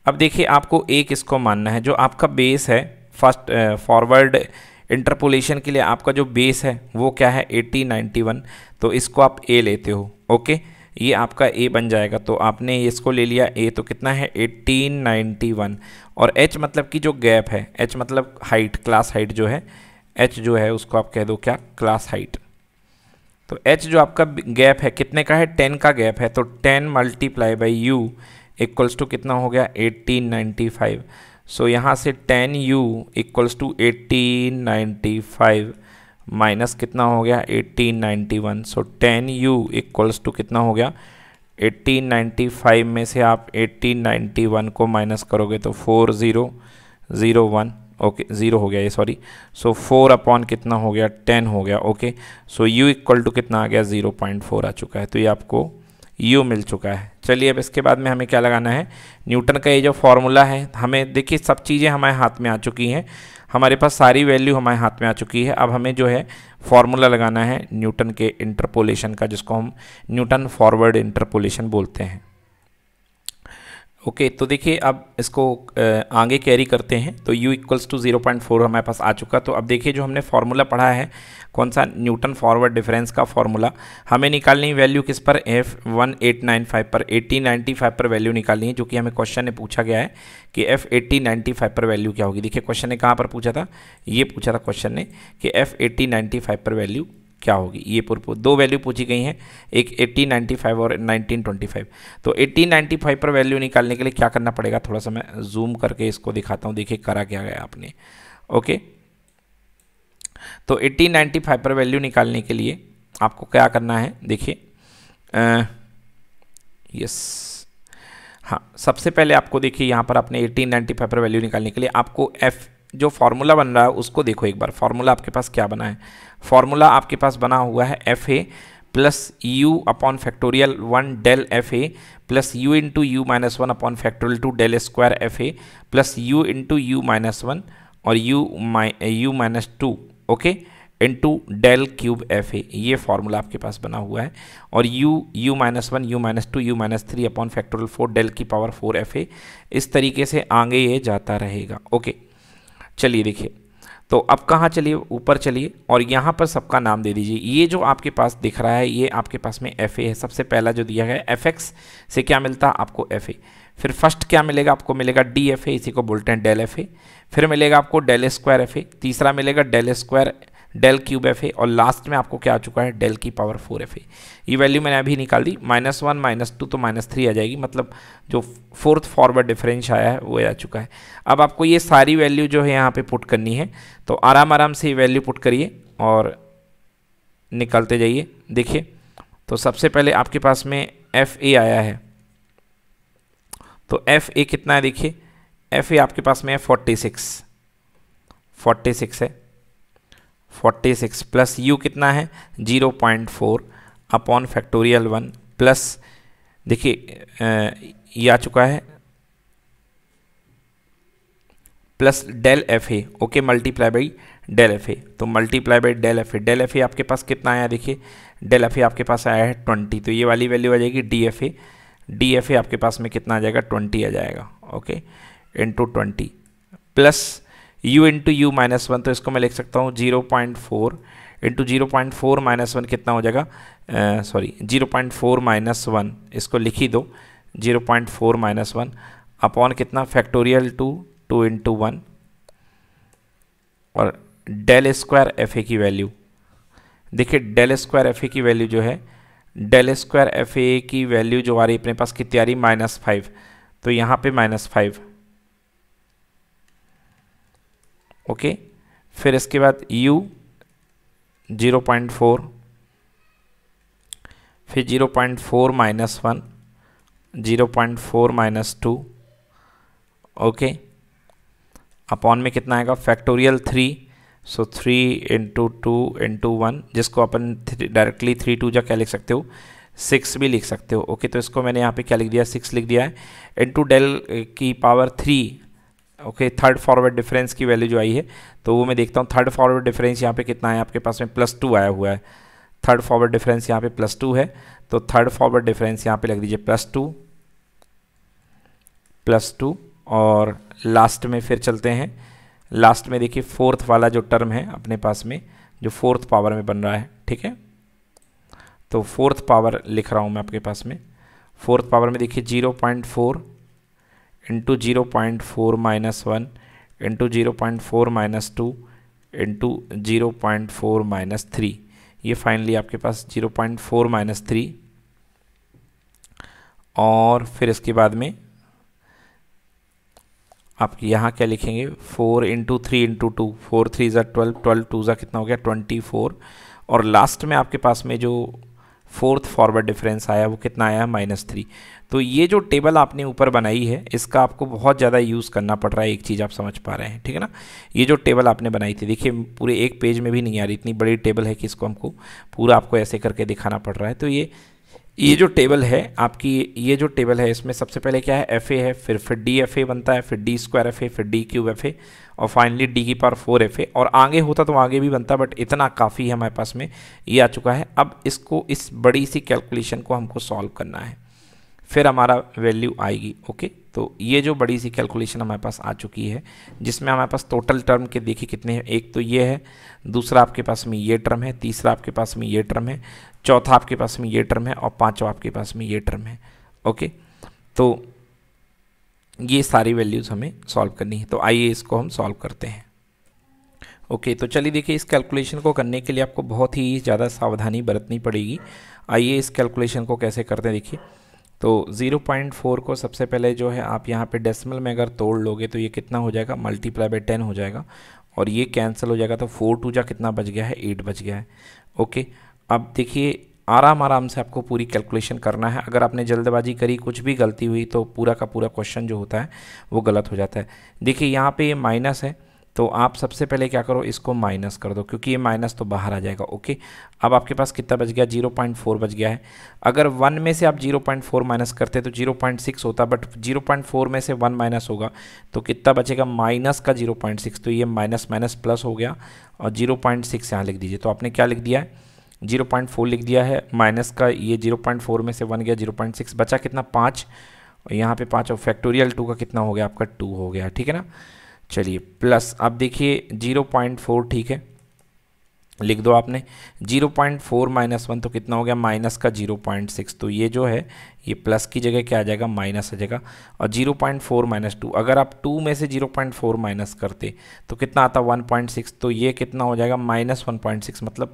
अब देखिए आपको एक किसको मानना है जो आपका बेस है फर्स्ट फॉरवर्ड uh, इंटरपोलेशन के लिए आपका जो बेस है वो क्या है एटी नाइन्टी वन तो इसको आप ए लेते हो ओके ये आपका ए बन जाएगा तो आपने इसको ले लिया ए तो कितना है एटीन नाइन्टी वन और एच मतलब कि जो गैप है एच मतलब हाइट क्लास हाइट जो है एच जो है उसको आप कह दो क्या क्लास हाइट तो एच जो आपका गैप है कितने का है टेन का गैप है तो ten multiply by U equals to कितना हो गया eighteen ninety five so so, यहाँ से ten U equals to eighteen ninety five minus कितना हो गया eighteen ninety one so ten U equals to कितना हो गया एटीन नाइन्टी फाइव में से आप एटीन नाइन्टी वन को माइनस करोगे तो four zero zero one okay zero हो गया ये सॉरी सो फोर अपॉन कितना हो गया टेन हो गया okay so U equal to कितना आ गया ज़ीरो पॉइंट फोर आ चुका है तो ये आपको यू मिल चुका है चलिए अब इसके बाद में हमें क्या लगाना है न्यूटन का ये जो फॉर्मूला है हमें देखिए सब चीज़ें हमारे हाथ में आ चुकी हैं हमारे पास सारी वैल्यू हमारे हाथ में आ चुकी है अब हमें जो है फॉर्मूला लगाना है न्यूटन के इंटरपोलेशन का जिसको हम न्यूटन फॉरवर्ड इंटरपोलेशन बोलते हैं ओके तो देखिए अब इसको आगे कैरी करते हैं तो u equals to zero point four हमारे पास आ चुका तो अब देखिए जो हमने फार्मूला पढ़ा है कौन सा न्यूटन फॉरवर्ड डिफरेंस का फार्मूला हमें निकालनी वैल्यू किस पर F one eight nine five पर एटीन नाइन्टी फाइव पर वैल्यू निकालनी है जो कि हमें क्वेश्चन ने पूछा गया है कि एफ एट्टी नाइन्टी फाइव पर वैल्यू क्या होगी देखिए क्वेश्चन ने कहाँ पर पूछा था ये पूछा था क्वेश्चन ने कि एफ एट्टी नाइन्टी फाइव पर वैल्यू क्या होगी ये पूर्व दो वैल्यू पूछी गई हैं एक 1895 और 1925 तो 1895 पर वैल्यू निकालने के लिए क्या करना पड़ेगा थोड़ा सा मैं जूम करके इसको दिखाता हूँ देखिए करा क्या गया आपने ओके तो 1895 पर वैल्यू निकालने के लिए आपको क्या करना है देखिए यस हाँ सबसे पहले आपको देखिए यहाँ पर आपने 1895 पर वैल्यू निकालने के लिए आपको एफ जो फार्मूला बन रहा है उसको देखो एक बार फार्मूला आपके पास क्या बना है फॉर्मूला आपके पास बना हुआ है F A plus U upon factorial one del F A plus U into U minus one upon factorial two del square F A plus U into U minus one और U minus U minus two okay into del cube F A ये फार्मूला आपके पास बना हुआ है और U U minus one U minus two U minus three upon factorial four del की पावर फोर एफ ए इस तरीके से आगे ये जाता रहेगा ओके चलिए देखिए तो अब कहाँ चलिए ऊपर चलिए और यहाँ पर सबका नाम दे दीजिए ये जो आपके पास दिख रहा है ये आपके पास में एफ है सबसे पहला जो दिया गया एफ एक्स से क्या मिलता है आपको एफ फिर फर्स्ट क्या मिलेगा आपको मिलेगा डी एफ इसी को बोलते हैं डेल एफ फिर मिलेगा आपको डेल स्क्वायर एफ तीसरा मिलेगा del square del cube F A और लास्ट में आपको क्या आ चुका है डेल की पावर फोर एफ ए ये वैल्यू मैंने अभी निकाल दी माइनस वन माइनस टू तो माइनस थ्री आ जाएगी मतलब जो फोर्थ फॉरवर्ड डिफरेंस आया है वो आ चुका है अब आपको ये सारी वैल्यू जो है यहाँ पे पुट करनी है तो आराम आराम से ये वैल्यू पुट करिए और निकालते जाइए देखिए तो सबसे पहले आपके पास में एफ ए आया है तो एफ ए कितना है देखिए एफ ए आपके पास में है फोर्टी सिक्स फोर्टी सिक्स है 46 प्लस u कितना है 0.4 अपॉन फैक्टोरियल वन प्लस देखिए ये आ चुका है plus del F A okay multiply by del F A तो multiply by del F A del F A आपके पास कितना आया देखिए डेल एफ ए आपके पास आया है ट्वेंटी तो ये वाली वैल्यू आ जाएगी D F A D F A आपके पास में कितना आ जाएगा ट्वेंटी आ जाएगा okay into twenty plus u into U minus one तो इसको मैं लिख सकता हूँ zero point four into zero point four minus one कितना हो जाएगा sorry zero point four minus one इसको लिख ही दो zero point four minus one upon कितना factorial two two into one और डेल स्क्वायर एफ ए की वैल्यू देखिए डेल स्क्वायर एफ ए की वैल्यू जो है डेल स्क्वायर एफ ए की वैल्यू जो आ रही है अपने पास कितनी आ रही माइनस फाइव तो यहाँ पे माइनस फाइव ओके फिर इसके बाद यू ज़ीरो पॉइंट फोर फिर zero point four minus one zero point four minus two okay upon में कितना आएगा factorial three so three into two into one जिसको अपन डायरेक्टली थ्री टू जा क्या लिख सकते हो सिक्स भी लिख सकते हो ओके okay, तो इसको मैंने यहाँ पे क्या लिख दिया सिक्स लिख दिया है इंटू डेल की power three okay third forward difference की वैल्यू जो आई है तो वो मैं देखता हूँ थर्ड फॉरवर्ड डिफरेंस यहाँ पे कितना है आपके पास में प्लस टू आया हुआ है थर्ड फॉरवर्ड डिफरेंस यहाँ पे प्लस टू है तो थर्ड फॉरवर्ड डिफरेंस यहाँ पे लग दीजिए प्लस टू प्लस टू और लास्ट में फिर चलते हैं लास्ट में देखिए फोर्थ वाला जो टर्म है अपने पास में जो फोर्थ पावर में बन रहा है ठीक है तो फोर्थ पावर लिख रहा हूँ मैं आपके पास में फोर्थ पावर में देखिए zero point four into zero point four minus one into zero point four minus two into zero point four minus three ये फाइनली आपके पास zero point four minus three और फिर इसके बाद में आप यहाँ क्या लिखेंगे four into three into two four three ज़ा ट्वेल्व ट्वेल्व टू ज़ा कितना हो गया ट्वेंटी फोर और लास्ट में आपके पास में जो फोर्थ फॉरवर्ड डिफरेंस आया वो कितना आया माइनस थ्री तो ये जो टेबल आपने ऊपर बनाई है इसका आपको बहुत ज़्यादा यूज़ करना पड़ रहा है एक चीज़ आप समझ पा रहे हैं ठीक है ना ये जो टेबल आपने बनाई थी देखिए पूरे एक पेज में भी नहीं आ रही इतनी बड़ी टेबल है कि इसको हमको पूरा आपको ऐसे करके दिखाना पड़ रहा है तो ये ये जो टेबल है आपकी ये जो टेबल है इसमें सबसे पहले क्या है एफ ए है फिर फिर डी एफ ए बनता है फिर डी स्क्वायर एफ ए फिर डी क्यूब एफ ए और फाइनली डी की पावर फोर एफ ए और आगे होता तो आगे भी बनता बट इतना काफ़ी है हमारे पास में ये आ चुका है अब इसको इस बड़ी सी कैलकुलेशन को हमको सॉल्व करना है फिर हमारा वैल्यू आएगी ओके तो ये जो बड़ी सी कैलकुलेशन हमारे पास आ चुकी है जिसमें हमारे पास टोटल टर्म के देखिए कितने हैं एक तो ये है दूसरा आपके पास में ये टर्म है तीसरा आपके पास में ये टर्म है चौथा आपके पास में ये टर्म है और पाँचवा आपके पास में ये टर्म है ओके तो ये सारी वैल्यूज़ हमें सॉल्व करनी है तो आइए इसको हम सॉल्व करते हैं ओके तो चलिए देखिए इस कैलकुलेशन को करने के लिए आपको बहुत ही ज़्यादा सावधानी बरतनी पड़ेगी आइए इस कैलकुलेशन को कैसे करते हैं देखिए तो 0.4 को सबसे पहले जो है आप यहाँ पे डेसिमल में अगर तोड़ लोगे तो ये कितना हो जाएगा मल्टीप्लाई बाई टेन हो जाएगा और ये कैंसिल हो जाएगा तो फोर टू जा कितना बच गया है एट बच गया है ओके अब देखिए आराम आराम से आपको पूरी कैलकुलेशन करना है अगर आपने जल्दबाजी करी कुछ भी गलती हुई तो पूरा का पूरा क्वेश्चन जो होता है वो गलत हो जाता है देखिए यहाँ पर ये माइनस है तो आप सबसे पहले क्या करो इसको माइनस कर दो क्योंकि ये माइनस तो बाहर आ जाएगा ओके अब आपके पास कितना बच गया जीरो पॉइंट फोर बच गया है अगर वन में से आप जीरो पॉइंट फोर माइनस करते तो जीरो पॉइंट सिक्स होता बट जीरो पॉइंट फोर में से वन माइनस होगा तो कितना बचेगा माइनस का जीरो पॉइंट सिक्स तो ये माइनस माइनस प्लस हो गया और जीरो पॉइंट सिक्स यहाँ लिख दीजिए तो आपने क्या लिख दिया है जीरो पॉइंट फोर लिख दिया है माइनस का ये जीरो पॉइंट फोर में से वन गया जीरो पॉइंट सिक्स बचा कितना पाँच यहाँ पे पाँच और फैक्टोरियल टू का कितना हो गया आपका टू हो गया ठीक है ना चलिए प्लस आप देखिए जीरो पॉइंट फोर ठीक है लिख दो आपने zero point four minus one तो कितना हो गया माइनस का जीरो पॉइंट सिक्स तो ये जो है ये प्लस की जगह क्या आ जाएगा माइनस आ जाएगा और zero point four minus two अगर आप टू में से जीरो पॉइंट फोर माइनस करते तो कितना आता वन पॉइंट सिक्स तो ये कितना हो जाएगा माइनस वन पॉइंट सिक्स मतलब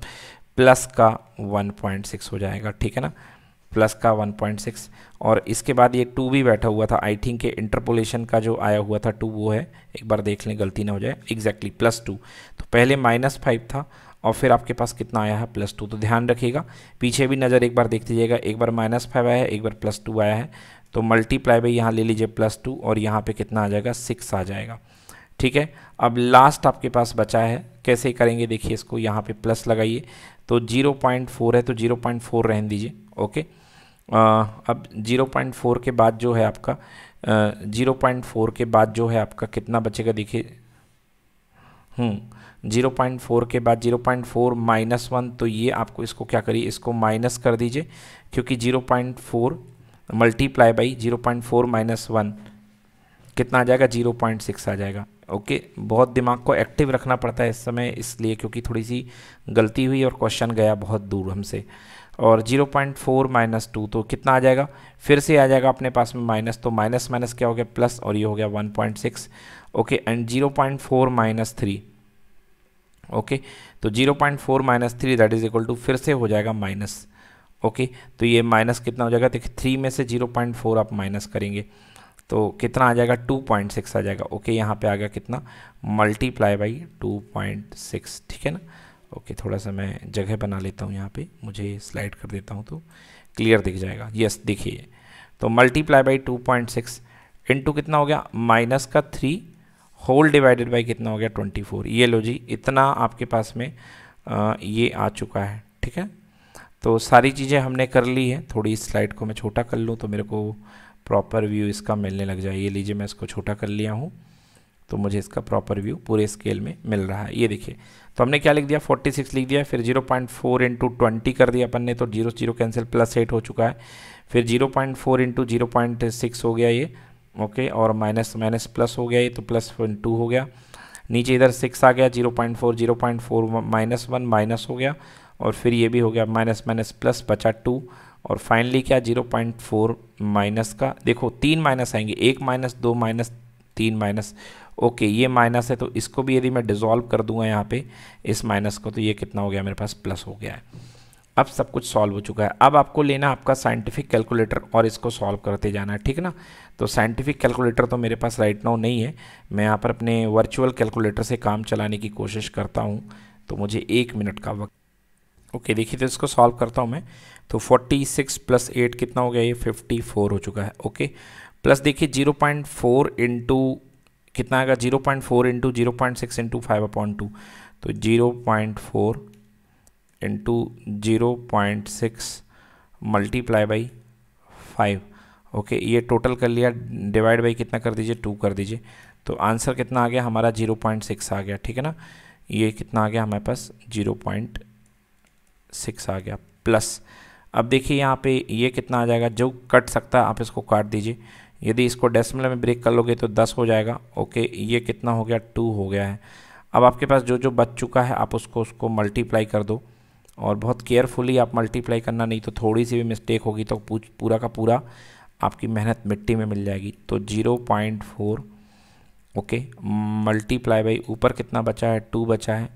प्लस का वन पॉइंट सिक्स हो जाएगा ठीक है ना प्लस का 1.6 और इसके बाद ये टू भी बैठा हुआ था आई थिंक के इंटरपोलेशन का जो आया हुआ था टू वो है एक बार देख लें गलती ना हो जाए एग्जैक्टली प्लस टू तो पहले माइनस फाइव था और फिर आपके पास कितना आया है प्लस टू तो ध्यान रखिएगा पीछे भी नज़र एक बार देख लीजिएगा एक बार माइनस फाइव आया है एक बार प्लस टू आया है तो मल्टीप्लाई बाई यहाँ ले लीजिए प्लस टू और यहाँ पे कितना आ जाएगा सिक्स आ जाएगा ठीक है अब लास्ट आपके पास बचा है कैसे करेंगे देखिए इसको यहाँ पे प्लस लगाइए तो जीरो है तो जीरो रहने दीजिए ओके अब 0.4 के बाद जो है आपका ज़ीरो पॉइंट फोर के बाद जो है आपका कितना बचेगा देखिए हम्म, ज़ीरो पॉइंट फोर के बाद zero point four minus one तो ये आपको इसको क्या करिए इसको माइनस कर दीजिए क्योंकि zero point four multiply by zero point four minus one कितना आ जाएगा ज़ीरो पॉइंट सिक्स आ जाएगा ओके बहुत दिमाग को एक्टिव रखना पड़ता है इस समय इसलिए क्योंकि थोड़ी सी गलती हुई और क्वेश्चन गया बहुत दूर हमसे और zero point four minus two तो कितना आ जाएगा फिर से आ जाएगा अपने पास में माइनस तो माइनस माइनस क्या हो गया प्लस और ये हो गया one point six okay and zero point four minus three okay तो zero point four minus three that is equal to फिर से हो जाएगा माइनस ओके तो ये माइनस कितना हो जाएगा देखिए थ्री में से जीरो पॉइंट फोर आप माइनस करेंगे तो कितना आ जाएगा टू पॉइंट सिक्स आ जाएगा ओके यहाँ पे आ गया कितना multiply by two point six ठीक है ना ओके थोड़ा सा मैं जगह बना लेता हूँ यहाँ पे मुझे स्लाइड कर देता हूँ तो क्लियर दिख जाएगा यस देखिए तो multiply by two point six into कितना हो गया माइनस का थ्री होल डिवाइडेड बाई कितना हो गया ट्वेंटी फोर ये लो जी इतना आपके पास में आ, ये आ चुका है ठीक है तो सारी चीज़ें हमने कर ली है थोड़ी इस स्लाइड को मैं छोटा कर लूँ तो मेरे को प्रॉपर व्यू इसका मिलने लग जाए ये लीजिए मैं इसको छोटा कर लिया हूँ तो मुझे इसका प्रॉपर व्यू पूरे स्केल में मिल रहा है ये देखिए तो हमने क्या लिख दिया 46 लिख दिया फिर 0.4 पॉइंट फोर इंटू ट्वेंटी कर दिया अपन ने तो zero zero cancel plus eight हो चुका है फिर 0.4 point four into zero point six हो गया ये ओके और माइनस माइनस प्लस हो गया ये तो प्लस टू हो गया नीचे इधर सिक्स आ गया zero point four zero point four minus one minus हो गया और फिर ये भी हो गया माइनस माइनस प्लस बचा टू और फाइनली क्या जीरो पॉइंट फोर माइनस का देखो तीन माइनस आएंगे एक माइनस दो माइनस तीन माइनस ओके ये माइनस है तो इसको भी यदि मैं डिज़ोल्व कर दूंगा यहाँ पे इस माइनस को तो ये कितना हो गया मेरे पास प्लस हो गया है अब सब कुछ सॉल्व हो चुका है अब आपको लेना आपका साइंटिफिक कैलकुलेटर और इसको सॉल्व करते जाना है ठीक ना तो साइंटिफिक कैलकुलेटर तो मेरे पास राइट नाउ नहीं है मैं यहाँ पर अपने वर्चुअल कैलकुलेटर से काम चलाने की कोशिश करता हूँ तो मुझे एक मिनट का वक्त ओके देखिए तो इसको सॉल्व करता हूँ मैं तो 46 सिक्स प्लस एट कितना हो गया ये 54 हो चुका है ओके okay? प्लस देखिए जीरो पॉइंट फोर इंटू कितना आएगा zero point four into zero point six into five a point two तो zero point four into zero point six multiply by five okay ये टोटल कर लिया डिवाइड बाई कितना कर दीजिए टू कर दीजिए तो आंसर कितना आ गया हमारा जीरो पॉइंट सिक्स आ गया ठीक है ना ये कितना आ गया हमारे पास जीरो पॉइंट सिक्स आ गया प्लस अब देखिए यहाँ पे ये कितना आ जाएगा जो कट सकता है आप इसको काट दीजिए यदि इसको डेसिमल में ब्रेक कर लोगे तो दस हो जाएगा ओके ये कितना हो गया टू हो गया है अब आपके पास जो जो बच चुका है आप उसको उसको मल्टीप्लाई कर दो और बहुत केयरफुली आप मल्टीप्लाई करना नहीं तो थोड़ी सी भी मिस्टेक होगी तो पूरा का पूरा आपकी मेहनत मिट्टी में मिल जाएगी तो zero point four okay multiply by ऊपर कितना बचा है टू बचा है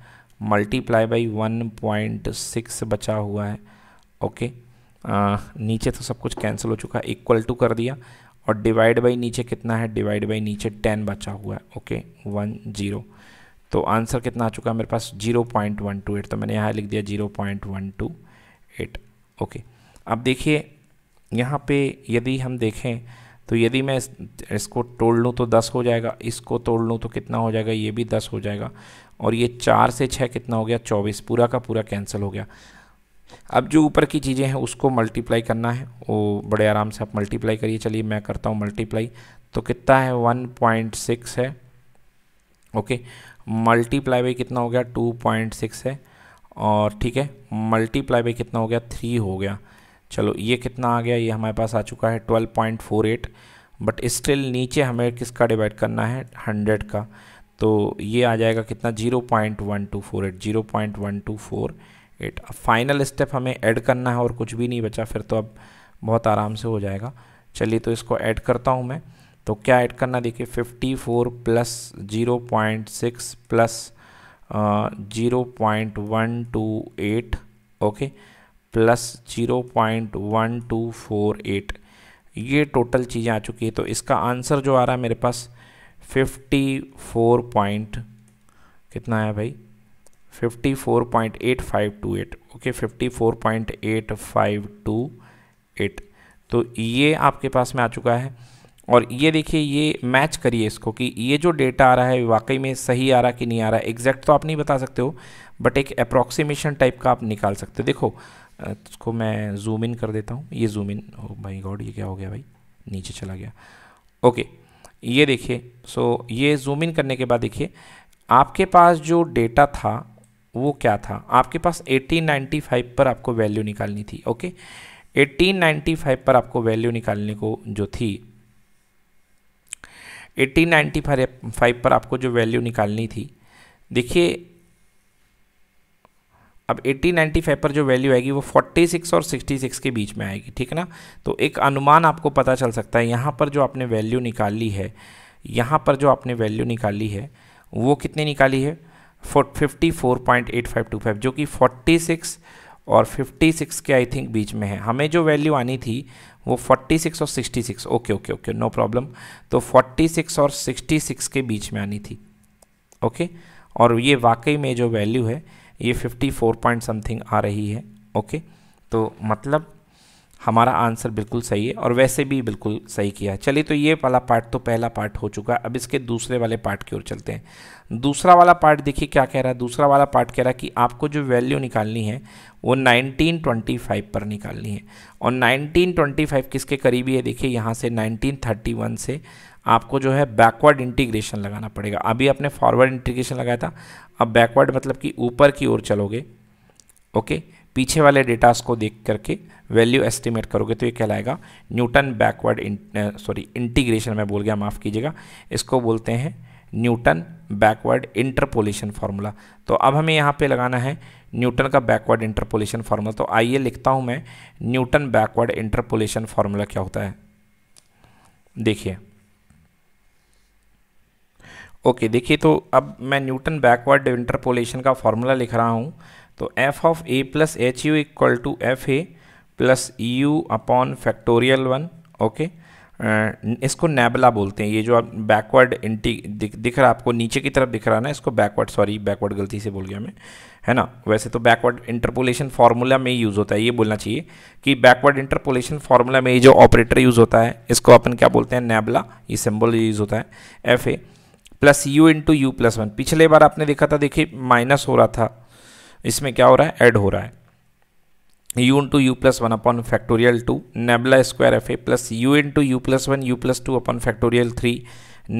multiply by one point six बचा हुआ है ओके आ, नीचे तो सब कुछ कैंसिल हो चुका है इक्वल टू कर दिया और डिवाइड बाई नीचे कितना है डिवाइड बाई नीचे टेन बचा हुआ है ओके वन जीरो तो आंसर कितना आ चुका है मेरे पास zero point one two eight तो मैंने यहाँ लिख दिया zero point one two eight okay अब देखिए यहाँ पे यदि हम देखें तो यदि मैं इस, इसको तोड़ लूँ तो दस हो जाएगा इसको तोड़ लूँ तो कितना हो जाएगा ये भी दस हो जाएगा और ये चार से छः कितना हो गया चौबीस पूरा का पूरा कैंसिल हो गया अब जो ऊपर की चीज़ें हैं उसको मल्टीप्लाई करना है वो बड़े आराम से आप मल्टीप्लाई करिए चलिए मैं करता हूँ मल्टीप्लाई तो कितना है वन पॉइंट सिक्स है ओके मल्टीप्लाई बाई कितना हो गया टू पॉइंट सिक्स है और ठीक है मल्टीप्लाई बाई कितना हो गया थ्री हो गया चलो ये कितना आ गया ये हमारे पास आ चुका है twelve point four eight but still नीचे हमें किसका डिवाइड करना है हंड्रेड का तो ये आ जाएगा कितना zero point one two four eight zero point one two four eight final step हमें ऐड करना है और कुछ भी नहीं बचा फिर तो अब बहुत आराम से हो जाएगा चलिए तो इसको ऐड करता हूँ मैं तो क्या ऐड करना देखिए 54 plus zero point six plus zero point one two eight okay plus zero point one two four eight ये टोटल चीज़ें आ चुकी है तो इसका आंसर जो आ रहा है मेरे पास फिफ्टी फोर पॉइंट कितना है भाई 54.8528 ओके 54.8528 तो ये आपके पास में आ चुका है और ये देखिए ये मैच करिए इसको कि ये जो डेटा आ रहा है वाकई में सही आ रहा कि नहीं आ रहा एग्जैक्ट तो आप नहीं बता सकते हो बट एक अप्रॉक्सीमेशन टाइप का आप निकाल सकते हो देखो इसको मैं जूम इन कर देता हूँ ये जूम इन ओ भाई गॉड ये क्या हो गया भाई नीचे चला गया ओके ये देखिए सो ये जूम इन करने के बाद देखिए आपके पास जो डेटा था वो क्या था आपके पास 1895 पर आपको वैल्यू निकालनी थी ओके 1895 पर आपको वैल्यू निकालने को जो थी 1895 पर आपको जो वैल्यू निकालनी थी देखिए अब 1895 पर जो वैल्यू आएगी वो 46 और 66 के बीच में आएगी ठीक है ना तो एक अनुमान आपको पता चल सकता है यहाँ पर जो आपने वैल्यू निकाली है यहाँ पर जो आपने वैल्यू निकाली है वो कितनी निकाली है four fifty four point eight five two five जो कि फोर्टी सिक्स और फिफ्टी सिक्स के आई थिंक बीच में है हमें जो वैल्यू आनी थी वो फोर्टी सिक्स और sixty six okay okay okay no problem तो फोर्टी सिक्स और सिक्सटी सिक्स के बीच में आनी थी ओके okay? और ये वाकई में जो वैल्यू है ये फिफ्टी फोर पॉइंट समथिंग आ रही है ओके okay? तो मतलब हमारा आंसर बिल्कुल सही है और वैसे भी बिल्कुल सही किया चलिए तो ये वाला पार्ट तो पहला पार्ट हो चुका है अब इसके दूसरे वाले पार्ट की ओर चलते हैं दूसरा वाला पार्ट देखिए क्या कह रहा है दूसरा वाला पार्ट कह रहा है कि आपको जो वैल्यू निकालनी है वो 1925 पर निकालनी है और 1925 किसके करीबी है देखिए यहाँ से 1931 से आपको जो है बैकवर्ड इंटीग्रेशन लगाना पड़ेगा अभी आपने फॉरवर्ड इंटीग्रेशन लगाया था अब बैकवर्ड मतलब कि ऊपर की ओर चलोगे ओके पीछे वाले डेटास को देख करके वैल्यू एस्टिमेट करोगे तो ये कहलाएगा न्यूटन बैकवर्ड सॉरी इंटीग्रेशन मैं बोल गया माफ़ कीजिएगा इसको बोलते हैं न्यूटन बैकवर्ड इंटरपोलेशन फार्मूला तो अब हमें यहाँ पे लगाना है न्यूटन का बैकवर्ड इंटरपोलेशन फार्मूला तो आइए लिखता हूँ मैं न्यूटन बैकवर्ड इंटरपोलेशन फार्मूला क्या होता है देखिए ओके देखिए तो अब मैं न्यूटन बैकवर्ड इंटरपोलेशन का फार्मूला लिख रहा हूँ तो F of A plus H U equal to F A plus U upon factorial one okay okay? इसको नेबला बोलते हैं ये जो आप बैकवर्ड इंटी दिख, दिख रहा आपको नीचे की तरफ दिख रहा ना इसको बैकवर्ड सॉरी बैकवर्ड गलती से बोल गया मैं है ना वैसे तो बैकवर्ड इंटरपोलेशन फार्मूला में यूज़ होता है ये बोलना चाहिए कि बैकवर्ड इंटरपोलेशन फार्मूला में ये जो ऑपरेटर यूज़ होता है इसको अपन क्या बोलते हैं नेबला ये सिम्बल यूज़ होता है F A plus U into U plus one पिछले बार आपने देखा था देखिए माइनस हो रहा था इसमें क्या हो रहा है ऐड हो रहा है u into u plus 1 upon factorial 2 nebula square fa plus u into u plus 1 u plus 2 upon factorial 3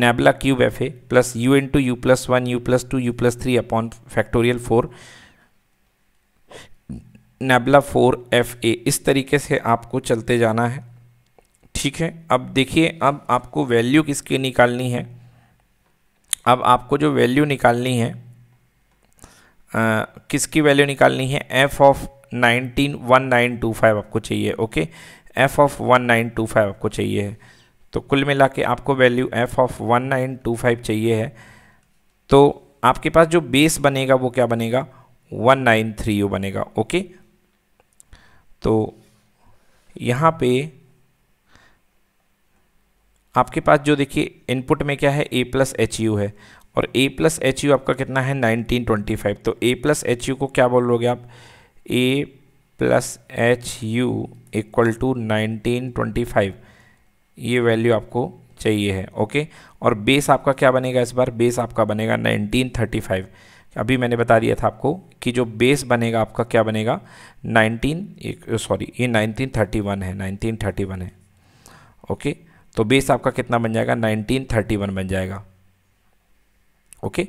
nebula cube fa plus u into u plus 1 u plus 2 u plus 3 upon factorial 4 nabla 4 fa इस तरीके से आपको चलते जाना है ठीक है अब देखिए अब आपको वैल्यू किसकी निकालनी है अब आपको जो वैल्यू निकालनी है आ, किसकी वैल्यू निकालनी है f of nineteen one nine two five आपको चाहिए okay F of one nine two five आपको चाहिए है तो कुल मिला के आपको value F of one nine two five चाहिए है तो आपके पास जो बेस बनेगा वो क्या बनेगा वन नाइन थ्री यू बनेगा ओके तो यहाँ पे आपके पास जो देखिए इनपुट में क्या है ए प्लस एच यू है और ए प्लस एच यू आपका कितना है नाइनटीन ट्वेंटी फाइव तो ए प्लस एच यू को क्या बोलोगे आप A plus H U equal to nineteen twenty five ये वैल्यू आपको चाहिए है ओके और बेस आपका क्या बनेगा इस बार बेस आपका बनेगा नाइनटीन थर्टी फाइव अभी मैंने बता दिया था आपको कि जो बेस बनेगा आपका क्या बनेगा 19 सॉरी ये 1931 है 1931 है ओके तो बेस आपका कितना बन जाएगा 1931 बन जाएगा ओके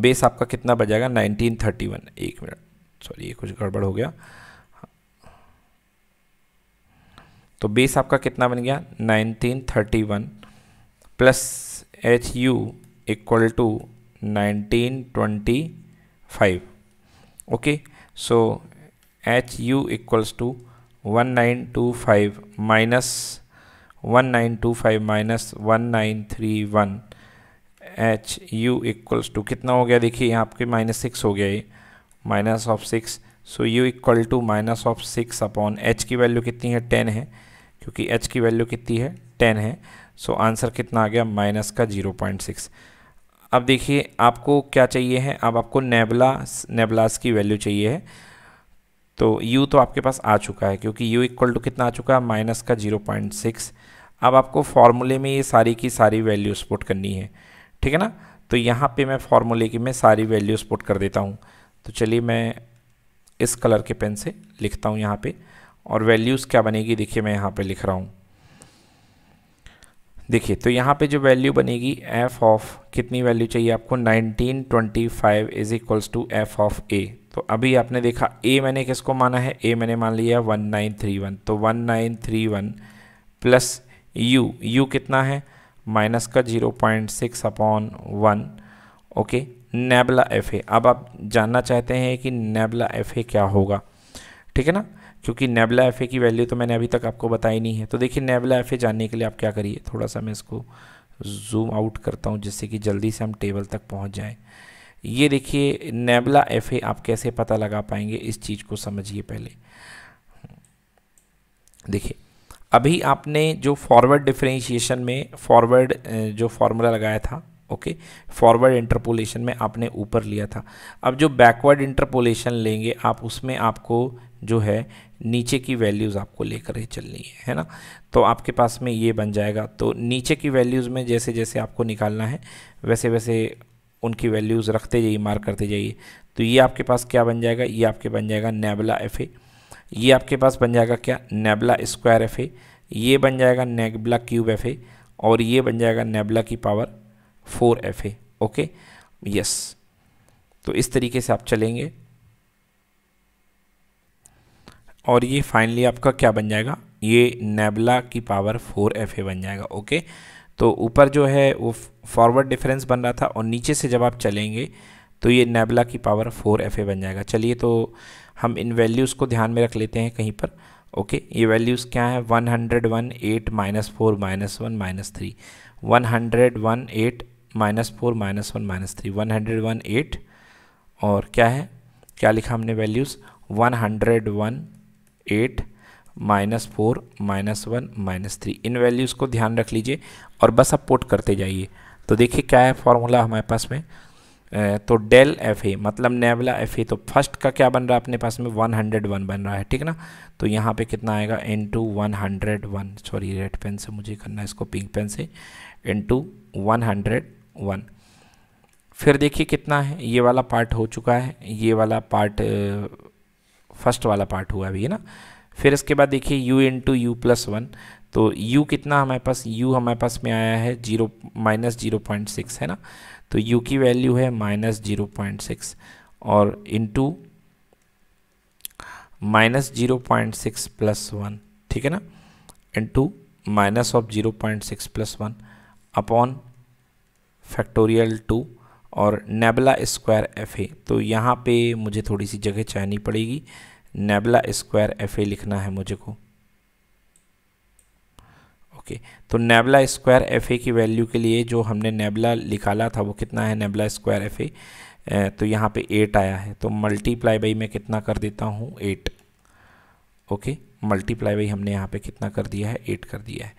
बेस आपका कितना बन जाएगा 1931 एक मिनट सॉरी ये कुछ गड़बड़ हो गया तो बेस आपका कितना बन गया nineteen thirty one plus H U equal to nineteen twenty five okay so H U equals to one nine two five minus one nine two five minus one nine three one H U equals to कितना हो गया देखिए यहाँ आपके माइनस सिक्स हो गया ये minus of six so U equal to minus of six upon H की वैल्यू कितनी है टेन है क्योंकि एच की वैल्यू कितनी है टेन है सो so आंसर कितना आ गया माइनस का जीरो पॉइंट सिक्स अब देखिए आपको क्या चाहिए है अब आपको नेबला नेबलास की वैल्यू चाहिए है तो यू तो आपके पास आ चुका है क्योंकि यू इक्वल टू कितना आ चुका है माइनस का जीरो पॉइंट सिक्स अब आपको फॉर्मूले में ये सारी की सारी वैल्यूज पुट करनी है ठीक है ना तो यहाँ पे मैं फॉर्मूले की मैं सारी वैल्यूज पुट कर देता हूँ तो चलिए मैं इस कलर के पेन से लिखता हूँ यहाँ पे और वैल्यूज़ क्या बनेगी देखिए मैं यहाँ पे लिख रहा हूँ देखिए तो यहाँ पे जो वैल्यू बनेगी एफ़ ऑफ कितनी वैल्यू चाहिए आपको 1925 is equals to F of A तो अभी आपने देखा ए मैंने किसको माना है ए मैंने मान लिया 1931 तो 1931 प्लस यू यू कितना है माइनस का 0.6 upon one okay nabla F अब आप जानना चाहते हैं कि नेबला एफ क्या होगा ठीक है ना क्योंकि नेबला एफ की वैल्यू तो मैंने अभी तक आपको बताई नहीं है तो देखिए नेबला एफ जानने के लिए आप क्या करिए थोड़ा सा मैं इसको जूम आउट करता हूँ जिससे कि जल्दी से हम टेबल तक पहुँच जाएँ ये देखिए नेबला एफ आप कैसे पता लगा पाएंगे इस चीज़ को समझिए पहले देखिए अभी आपने जो फॉरवर्ड डिफ्रेंशिएशन में फॉरवर्ड जो फार्मूला लगाया था ओके फॉरवर्ड इंटरपोलेशन में आपने ऊपर लिया था अब जो बैकवर्ड इंटरपोलेशन लेंगे आप उसमें आपको जो है नीचे की वैल्यूज़ आपको लेकर ही चलनी है है ना तो आपके पास में ये बन जाएगा तो नीचे की वैल्यूज़ में जैसे जैसे आपको निकालना है वैसे वैसे उनकी वैल्यूज़ रखते जाइए मार्क करते जाइए तो ये आपके पास क्या बन जाएगा ये आपके बन जाएगा नेबला एफ ये आपके पास बन जाएगा क्या नेबला स्क्वायर एफ ये बन जाएगा नेबला क्यूब एफ और ये बन जाएगा नेबला की power four F A okay yes तो इस तरीके से आप चलेंगे और ये फाइनली आपका क्या बन जाएगा ये नेबला की पावर फोर एफ ए बन जाएगा ओके तो ऊपर जो है वो फॉरवर्ड डिफरेंस बन रहा था और नीचे से जब आप चलेंगे तो ये नेबला की पावर फोर एफ ए बन जाएगा चलिए तो हम इन वैल्यूज़ को ध्यान में रख लेते हैं कहीं पर ओके ये वैल्यूज़ क्या है one hundred one eight minus four minus one minus three one hundred one eight minus four minus one minus three one hundred one eight और क्या है क्या लिखा हमने values one hundred one eight minus four minus one minus three इन वैल्यूज़ को ध्यान रख लीजिए और बस आप पोट करते जाइए तो देखिए क्या है फॉर्मूला हमारे पास में तो डेल एफ ए मतलब नेवला एफ ए तो फर्स्ट का क्या बन रहा है अपने पास में वन हंड्रेड वन बन रहा है ठीक ना तो यहाँ पे कितना आएगा into one hundred one sorry red pen से मुझे करना है इसको पिंक पेन से into one hundred one फिर देखिए कितना है ये वाला पार्ट हो चुका है ये वाला पार्ट फर्स्ट वाला पार्ट हुआ अभी है ना फिर इसके बाद देखिए u into U plus one तो u कितना हमारे पास u हमारे पास में आया है zero minus zero point six है ना तो u की वैल्यू है माइनस जीरो पॉइंट सिक्स और into minus zero point six plus one ठीक है ना into minus of zero point six plus one upon factorial two और नेबला स्क्वायर एफ ए तो यहाँ पे मुझे थोड़ी सी जगह चाहनी पड़ेगी नेबला स्क्वायर एफ ए लिखना है मुझे को ओके तो नेबला स्क्वायर एफ ए की वैल्यू के लिए जो हमने नेबला निकाला था वो कितना है नेबला स्क्वायर एफ ए तो यहाँ पे एट आया है तो मल्टीप्लाई बाई मैं कितना कर देता हूँ एट ओके मल्टीप्लाई बाई हमने यहाँ पे कितना कर दिया है एट कर दिया है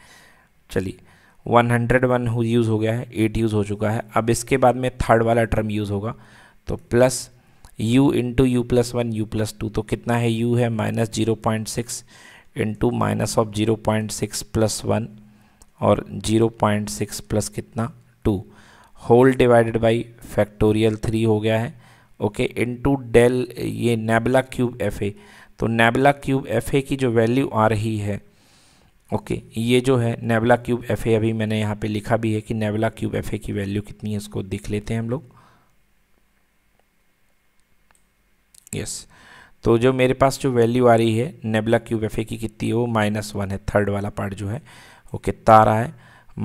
चलिए वन हंड्रेड वन यूज़ हो गया है एट यूज़ हो चुका है अब इसके बाद में थर्ड वाला टर्म यूज़ होगा तो plus U into U plus one U plus two तो कितना है यू है minus zero point six into minus of zero point six plus one और जीरो पॉइंट सिक्स प्लस कितना two whole divided by factorial three हो गया है ओके इंटू डेल ये नेबला क्यूब एफ ए तो नेबला क्यूब एफ ए की जो वैल्यू आ रही है ओके ये जो है नेबला क्यूब एफ अभी मैंने यहाँ पे लिखा भी है कि नेबला क्यूब एफ की वैल्यू कितनी है इसको देख लेते हैं हम लोग यस तो जो मेरे पास जो वैल्यू आ रही है नेबला क्यूब एफ की कितनी है वो माइनस वन है थर्ड वाला पार्ट जो है वो कितना आ रहा है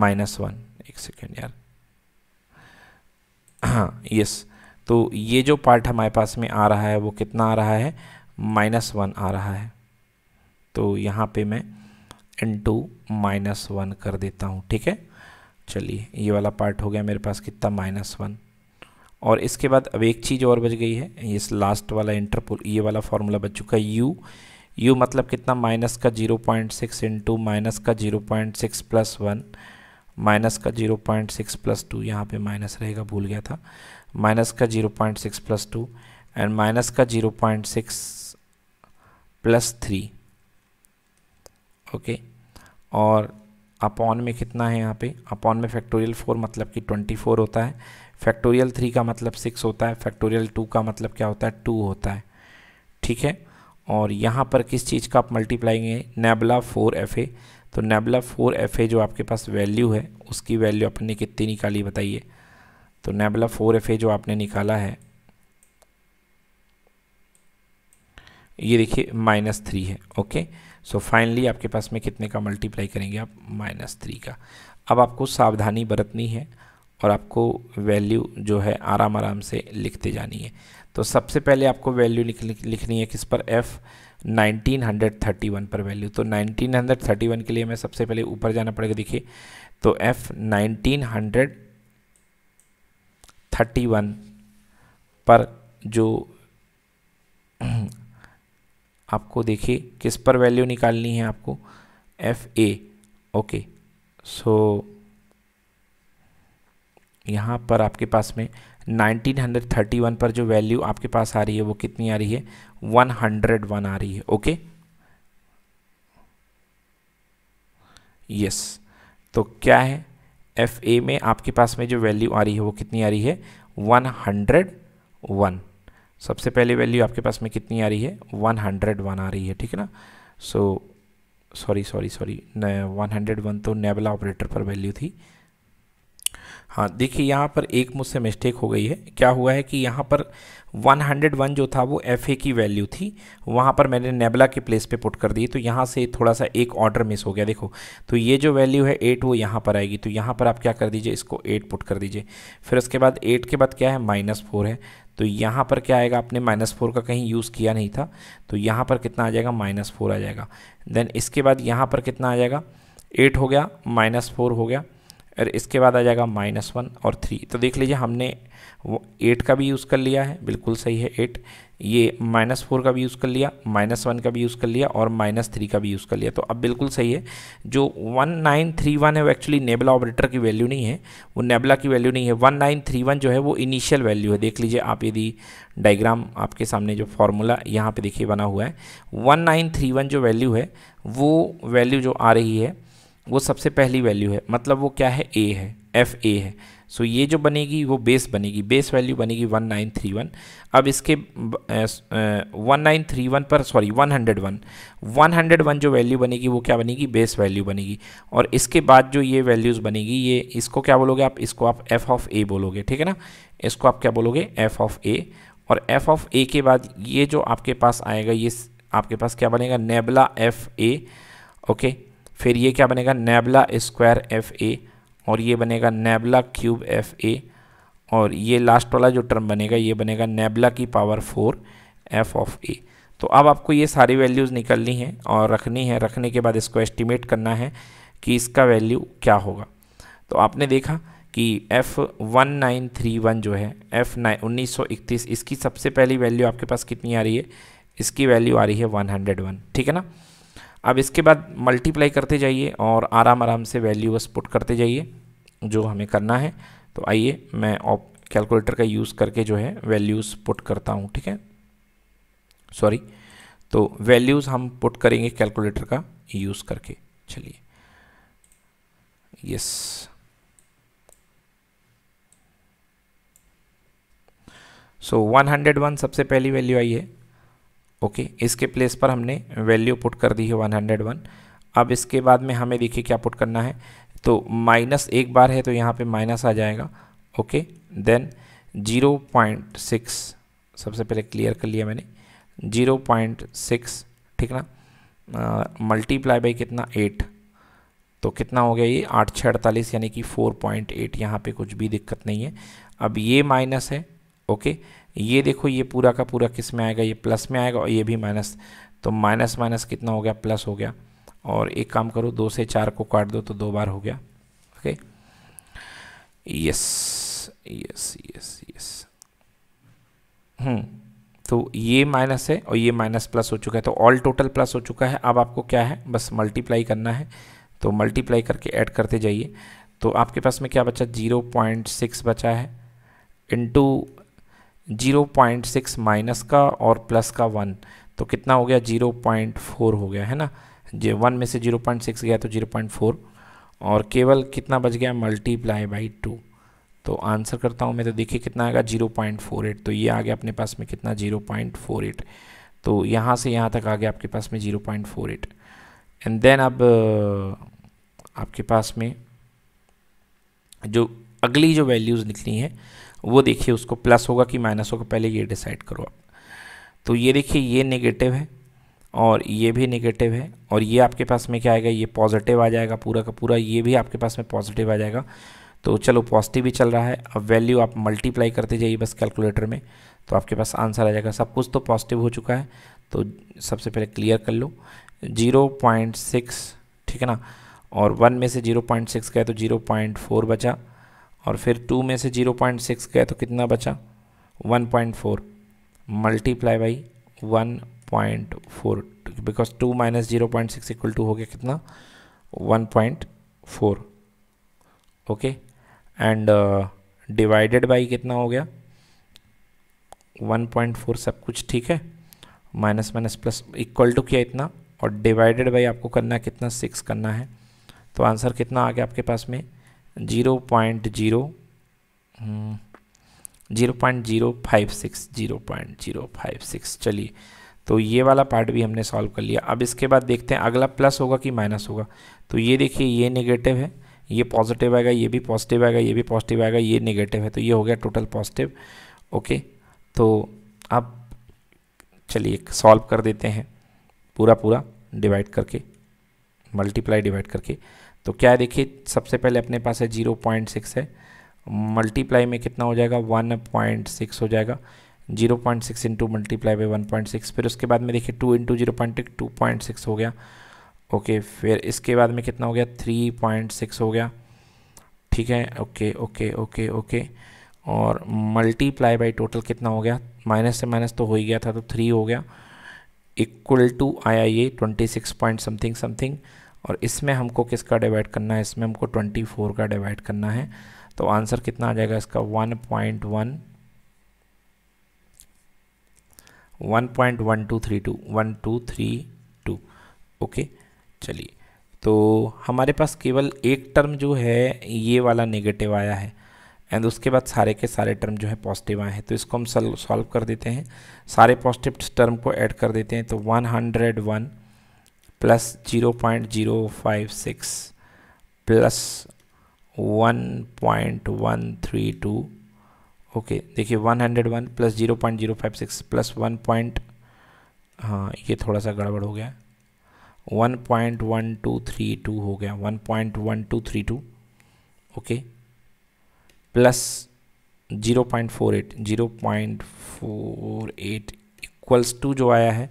माइनस वन एक सेकेंड यार हाँ यस तो ये जो पार्ट हमारे पास में आ रहा है वो कितना आ रहा है माइनस वन आ रहा है तो यहाँ पे मैं इंटू माइनस वन कर देता हूँ ठीक है चलिए ये वाला पार्ट हो गया मेरे पास कितना माइनस वन और इसके बाद अब एक चीज़ और बच गई है ये लास्ट वाला इंटरपोल ये वाला फार्मूला बच चुका है यू यू मतलब कितना माइनस का zero point six into minus का zero point six plus one minus का zero point six plus two यहाँ पर माइनस रहेगा भूल गया था माइनस का zero point six plus two and minus का zero point six plus three okay और अपॉन में कितना है यहाँ पे अपॉन में फैक्टोरियल फोर मतलब कि ट्वेंटी फोर होता है फैक्टोरियल थ्री का मतलब सिक्स होता है फैक्टोरियल टू का मतलब क्या होता है टू होता है ठीक है और यहाँ पर किस चीज़ का आप मल्टीप्लाएंगे नेबला फोर एफ ए तो नेबला फोर एफ ए जो आपके पास वैल्यू है उसकी वैल्यू आपने कितनी निकाली बताइए तो नेबला फोर एफ ए जो आपने निकाला है ये देखिए माइनस थ्री है ओके सो so फाइनली आपके पास में कितने का मल्टीप्लाई करेंगे आप माइनस थ्री का अब आपको सावधानी बरतनी है और आपको वैल्यू जो है आराम आराम से लिखते जानी है तो सबसे पहले आपको वैल्यू लिख, लिखनी है किस पर एफ़ 1931 पर वैल्यू तो 1931 के लिए मैं सबसे पहले ऊपर जाना पड़ेगा देखिए तो एफ़ 1931 पर जो आपको देखिए किस पर वैल्यू निकालनी है आपको एफ ए ओके सो यहाँ पर आपके पास में 1931 पर जो वैल्यू आपके पास आ रही है वो कितनी आ रही है 101 आ रही है ओके यस तो क्या है एफ ए में आपके पास में जो वैल्यू आ रही है वो कितनी आ रही है 101 सबसे पहले वैल्यू आपके पास में कितनी आ रही है वन हंड्रेड वन आ रही है ठीक है ना so sorry sorry sorry one hundred one तो नेबला ऑपरेटर पर वैल्यू थी हाँ देखिए यहाँ पर एक मुझसे मिस्टेक हो गई है क्या हुआ है कि यहाँ पर 101 जो था वो एफ़ की वैल्यू थी वहाँ पर मैंने नेबला के प्लेस पे पुट कर दी तो यहाँ से थोड़ा सा एक ऑर्डर मिस हो गया देखो तो ये जो वैल्यू है एट वो यहाँ पर आएगी तो यहाँ पर आप क्या कर दीजिए इसको एट पुट कर दीजिए फिर उसके बाद एट के बाद क्या है माइनस फोर है तो यहाँ पर क्या आएगा आपने माइनस फोर का कहीं यूज़ किया नहीं था तो यहाँ पर कितना आ जाएगा माइनस फोर आ जाएगा देन इसके बाद यहाँ पर कितना आ जाएगा एट हो गया माइनस फोर हो गया और इसके बाद आ जाएगा माइनस वन और थ्री तो देख लीजिए हमने एट का भी यूज़ कर लिया है बिल्कुल सही है एट ये माइनस फोर का भी यूज़ कर लिया माइनस वन का भी यूज़ कर लिया और माइनस थ्री का भी यूज़ कर लिया तो अब बिल्कुल सही है जो वन नाइन थ्री वन है वो एक्चुअली नेबला ऑपरेटर की वैल्यू नहीं है वो नेबला की वैल्यू नहीं है वन नाइन थ्री वन जो है वो इनिशियल वैल्यू है देख लीजिए आप यदि डाइग्राम आपके सामने जो फॉर्मूला यहाँ पर देखिए बना हुआ है वन नाइन थ्री वन जो वैल्यू है वो वैल्यू जो आ रही है वो सबसे पहली वैल्यू है मतलब वो क्या है ए है एफ़ ए है सो ये जो बनेगी वो बेस बनेगी बेस वैल्यू बनेगी 1931 अब इसके वन नाइन थ्री वन पर सॉरी 101 101 जो वैल्यू बनेगी वो क्या बनेगी बेस वैल्यू बनेगी और इसके बाद जो ये वैल्यूज़ बनेगी ये इसको क्या बोलोगे आप इसको आप एफ ऑफ ए बोलोगे ठीक है ना इसको आप क्या बोलोगे एफ ऑफ ए और एफ ऑफ ए के बाद ये जो आपके पास आएगा ये आपके पास क्या बनेगा नेबला एफ ए ओके फिर ये क्या बनेगा नेबला स्क्वायर एफ ए और ये बनेगा नेबला क्यूब एफ ए और ये लास्ट वाला जो टर्म बनेगा ये बनेगा नेबला की power four F of A तो अब आपको ये सारी वैल्यूज़ निकलनी हैं और रखनी है रखने के बाद इसको एस्टिमेट करना है कि इसका वैल्यू क्या होगा तो आपने देखा कि F one nine three one जो है एफ़ नाइन उन्नीस सौ इकतीस इसकी सबसे पहली वैल्यू आपके पास कितनी आ रही है इसकी वैल्यू आ रही है वन हंड्रेड वन ठीक है ना अब इसके बाद मल्टीप्लाई करते जाइए और आराम आराम से वैल्यू बस पुट करते जाइए जो हमें करना है तो आइए मैं ऑप कैलकुलेटर का यूज़ करके जो है वैल्यूज़ पुट करता हूँ ठीक है सॉरी तो वैल्यूज़ हम पुट करेंगे कैलकुलेटर का यूज़ करके चलिए यस सो 101 सबसे पहली वैल्यू आई है ओके इसके प्लेस पर हमने वैल्यू पुट कर दी है 101 अब इसके बाद में हमें देखिए क्या पुट करना है तो माइनस एक बार है तो यहाँ पे माइनस आ जाएगा ओके देन 0.6 सबसे पहले क्लियर कर लिया मैंने 0.6 ठीक ना मल्टीप्लाई बाई कितना 8 तो कितना हो गया ये आठ छः अड़तालीस यानी कि 4.8 पॉइंट यहाँ पर कुछ भी दिक्कत नहीं है अब ये माइनस है ओके ये देखो ये पूरा का पूरा किस में आएगा ये प्लस में आएगा और ये भी माइनस तो माइनस माइनस कितना हो गया प्लस हो गया और एक काम करो दो से चार को काट दो तो दो बार हो गया okay yes yes yes yes hmm तो ये माइनस है और ये माइनस प्लस हो चुका है तो ऑल टोटल प्लस हो चुका है अब आपको क्या है बस मल्टीप्लाई करना है तो मल्टीप्लाई करके ऐड करते जाइए तो आपके पास में क्या बचा जीरो पॉइंट सिक्स बचा है into zero point six minus का और प्लस का वन तो कितना हो गया जीरो पॉइंट फोर हो गया है ना जे वन में से जीरो पॉइंट सिक्स गया तो जीरो पॉइंट फोर और केवल कितना बच गया मल्टीप्लाई बाई टू तो आंसर करता हूँ मैं तो देखिए कितना आएगा जीरो पॉइंट फोर एट तो ये आ गया अपने पास में कितना जीरो पॉइंट फोर एट तो यहाँ से यहाँ तक आ गया आपके पास में zero point four eight and then अब आपके पास में जो अगली जो वैल्यूज़ निकली हैं वो देखिए उसको प्लस होगा कि माइनस होगा पहले ये डिसाइड करो आप तो ये देखिए ये नेगेटिव है और ये भी नेगेटिव है और ये आपके पास में क्या आएगा ये पॉजिटिव आ जाएगा पूरा का पूरा ये भी आपके पास में पॉजिटिव आ जाएगा तो चलो पॉजिटिव भी चल रहा है अब वैल्यू आप मल्टीप्लाई करते जाइए बस कैलकुलेटर में तो आपके पास आंसर आ जाएगा सब कुछ तो पॉजिटिव हो चुका है तो सबसे पहले क्लियर कर लो ज़ीरो पॉइंट सिक्स ठीक है ना और वन में से ज़ीरो पॉइंट सिक्स का है तो ज़ीरो पॉइंट फोर बचा और फिर टू में से ज़ीरो पॉइंट सिक्स गए तो कितना बचा one point four multiply by one point four because two minus zero point six equal to हो गया कितना one point four okay and divided by कितना हो गया वन पॉइंट फोर सब कुछ ठीक है minus minus plus equal to किया इतना और डिवाइडेड बाई आपको करना कितना सिक्स करना है तो आंसर कितना आ गया आपके पास में zero point zero zero point zero five six zero point zero five six चलिए तो ये वाला पार्ट भी हमने सॉल्व कर लिया अब इसके बाद देखते हैं अगला प्लस होगा कि माइनस होगा तो ये देखिए ये नेगेटिव है ये पॉजिटिव आएगा ये भी पॉजिटिव आएगा ये भी पॉजिटिव आएगा ये नेगेटिव है तो ये हो गया टोटल पॉजिटिव ओके तो अब चलिए सॉल्व कर देते हैं पूरा पूरा डिवाइड करके मल्टीप्लाई डिवाइड करके तो क्या है देखिए सबसे पहले अपने पास है जीरो पॉइंट सिक्स है मल्टीप्लाई में कितना हो जाएगा वन पॉइंट सिक्स हो जाएगा zero point six into multiply by one point six फिर उसके बाद में देखिए two into zero point two point six हो गया ओके फिर इसके बाद में कितना हो गया थ्री पॉइंट सिक्स हो गया ठीक है ओके ओके ओके ओके और मल्टीप्लाई बाई टोटल कितना हो गया माइनस से माइनस तो हो ही गया था तो थ्री हो गया इक्वल टू आया ये twenty six point something something और इसमें हमको किसका डिवाइड करना है इसमें हमको 24 का डिवाइड करना है तो आंसर कितना आ जाएगा इसका 1.1 1.1232 1232 ओके चलिए तो हमारे पास केवल एक टर्म जो है ये वाला नेगेटिव आया है एंड उसके बाद सारे के सारे टर्म जो है पॉजिटिव आए हैं तो इसको हम सॉल्व कर देते हैं सारे पॉजिटिव टर्म को ऐड कर देते हैं तो 101 plus zero point zero five six plus one point one three two okay देखिए one hundred one plus zero point zero five six plus one point हाँ ये थोड़ा सा गड़बड़ हो गया one point one two three two हो गया one point one two three two okay plus zero point four eight zero point four eight equals to जो आया है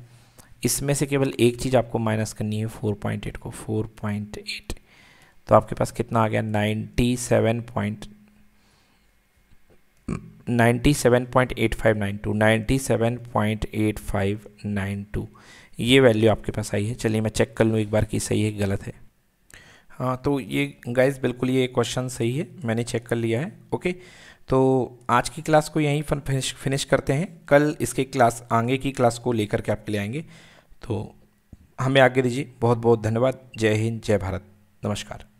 इसमें से केवल एक चीज़ आपको माइनस करनी है फोर पॉइंट एट को फोर पॉइंट एट तो आपके पास कितना आ गया ninety seven point ninety seven point eight five nine two ninety seven point eight five nine two ये वैल्यू आपके पास आई है चलिए मैं चेक कर लूँ एक बार कि सही है गलत है हाँ तो ये गाइस बिल्कुल ये क्वेश्चन सही है मैंने चेक कर लिया है ओके तो आज की क्लास को यहीं फिनिश फिनिश करते हैं कल इसके क्लास आगे की क्लास को लेकर के आपके लिए आएंगे तो हमें आगे दीजिए बहुत बहुत धन्यवाद जय हिंद जय भारत नमस्कार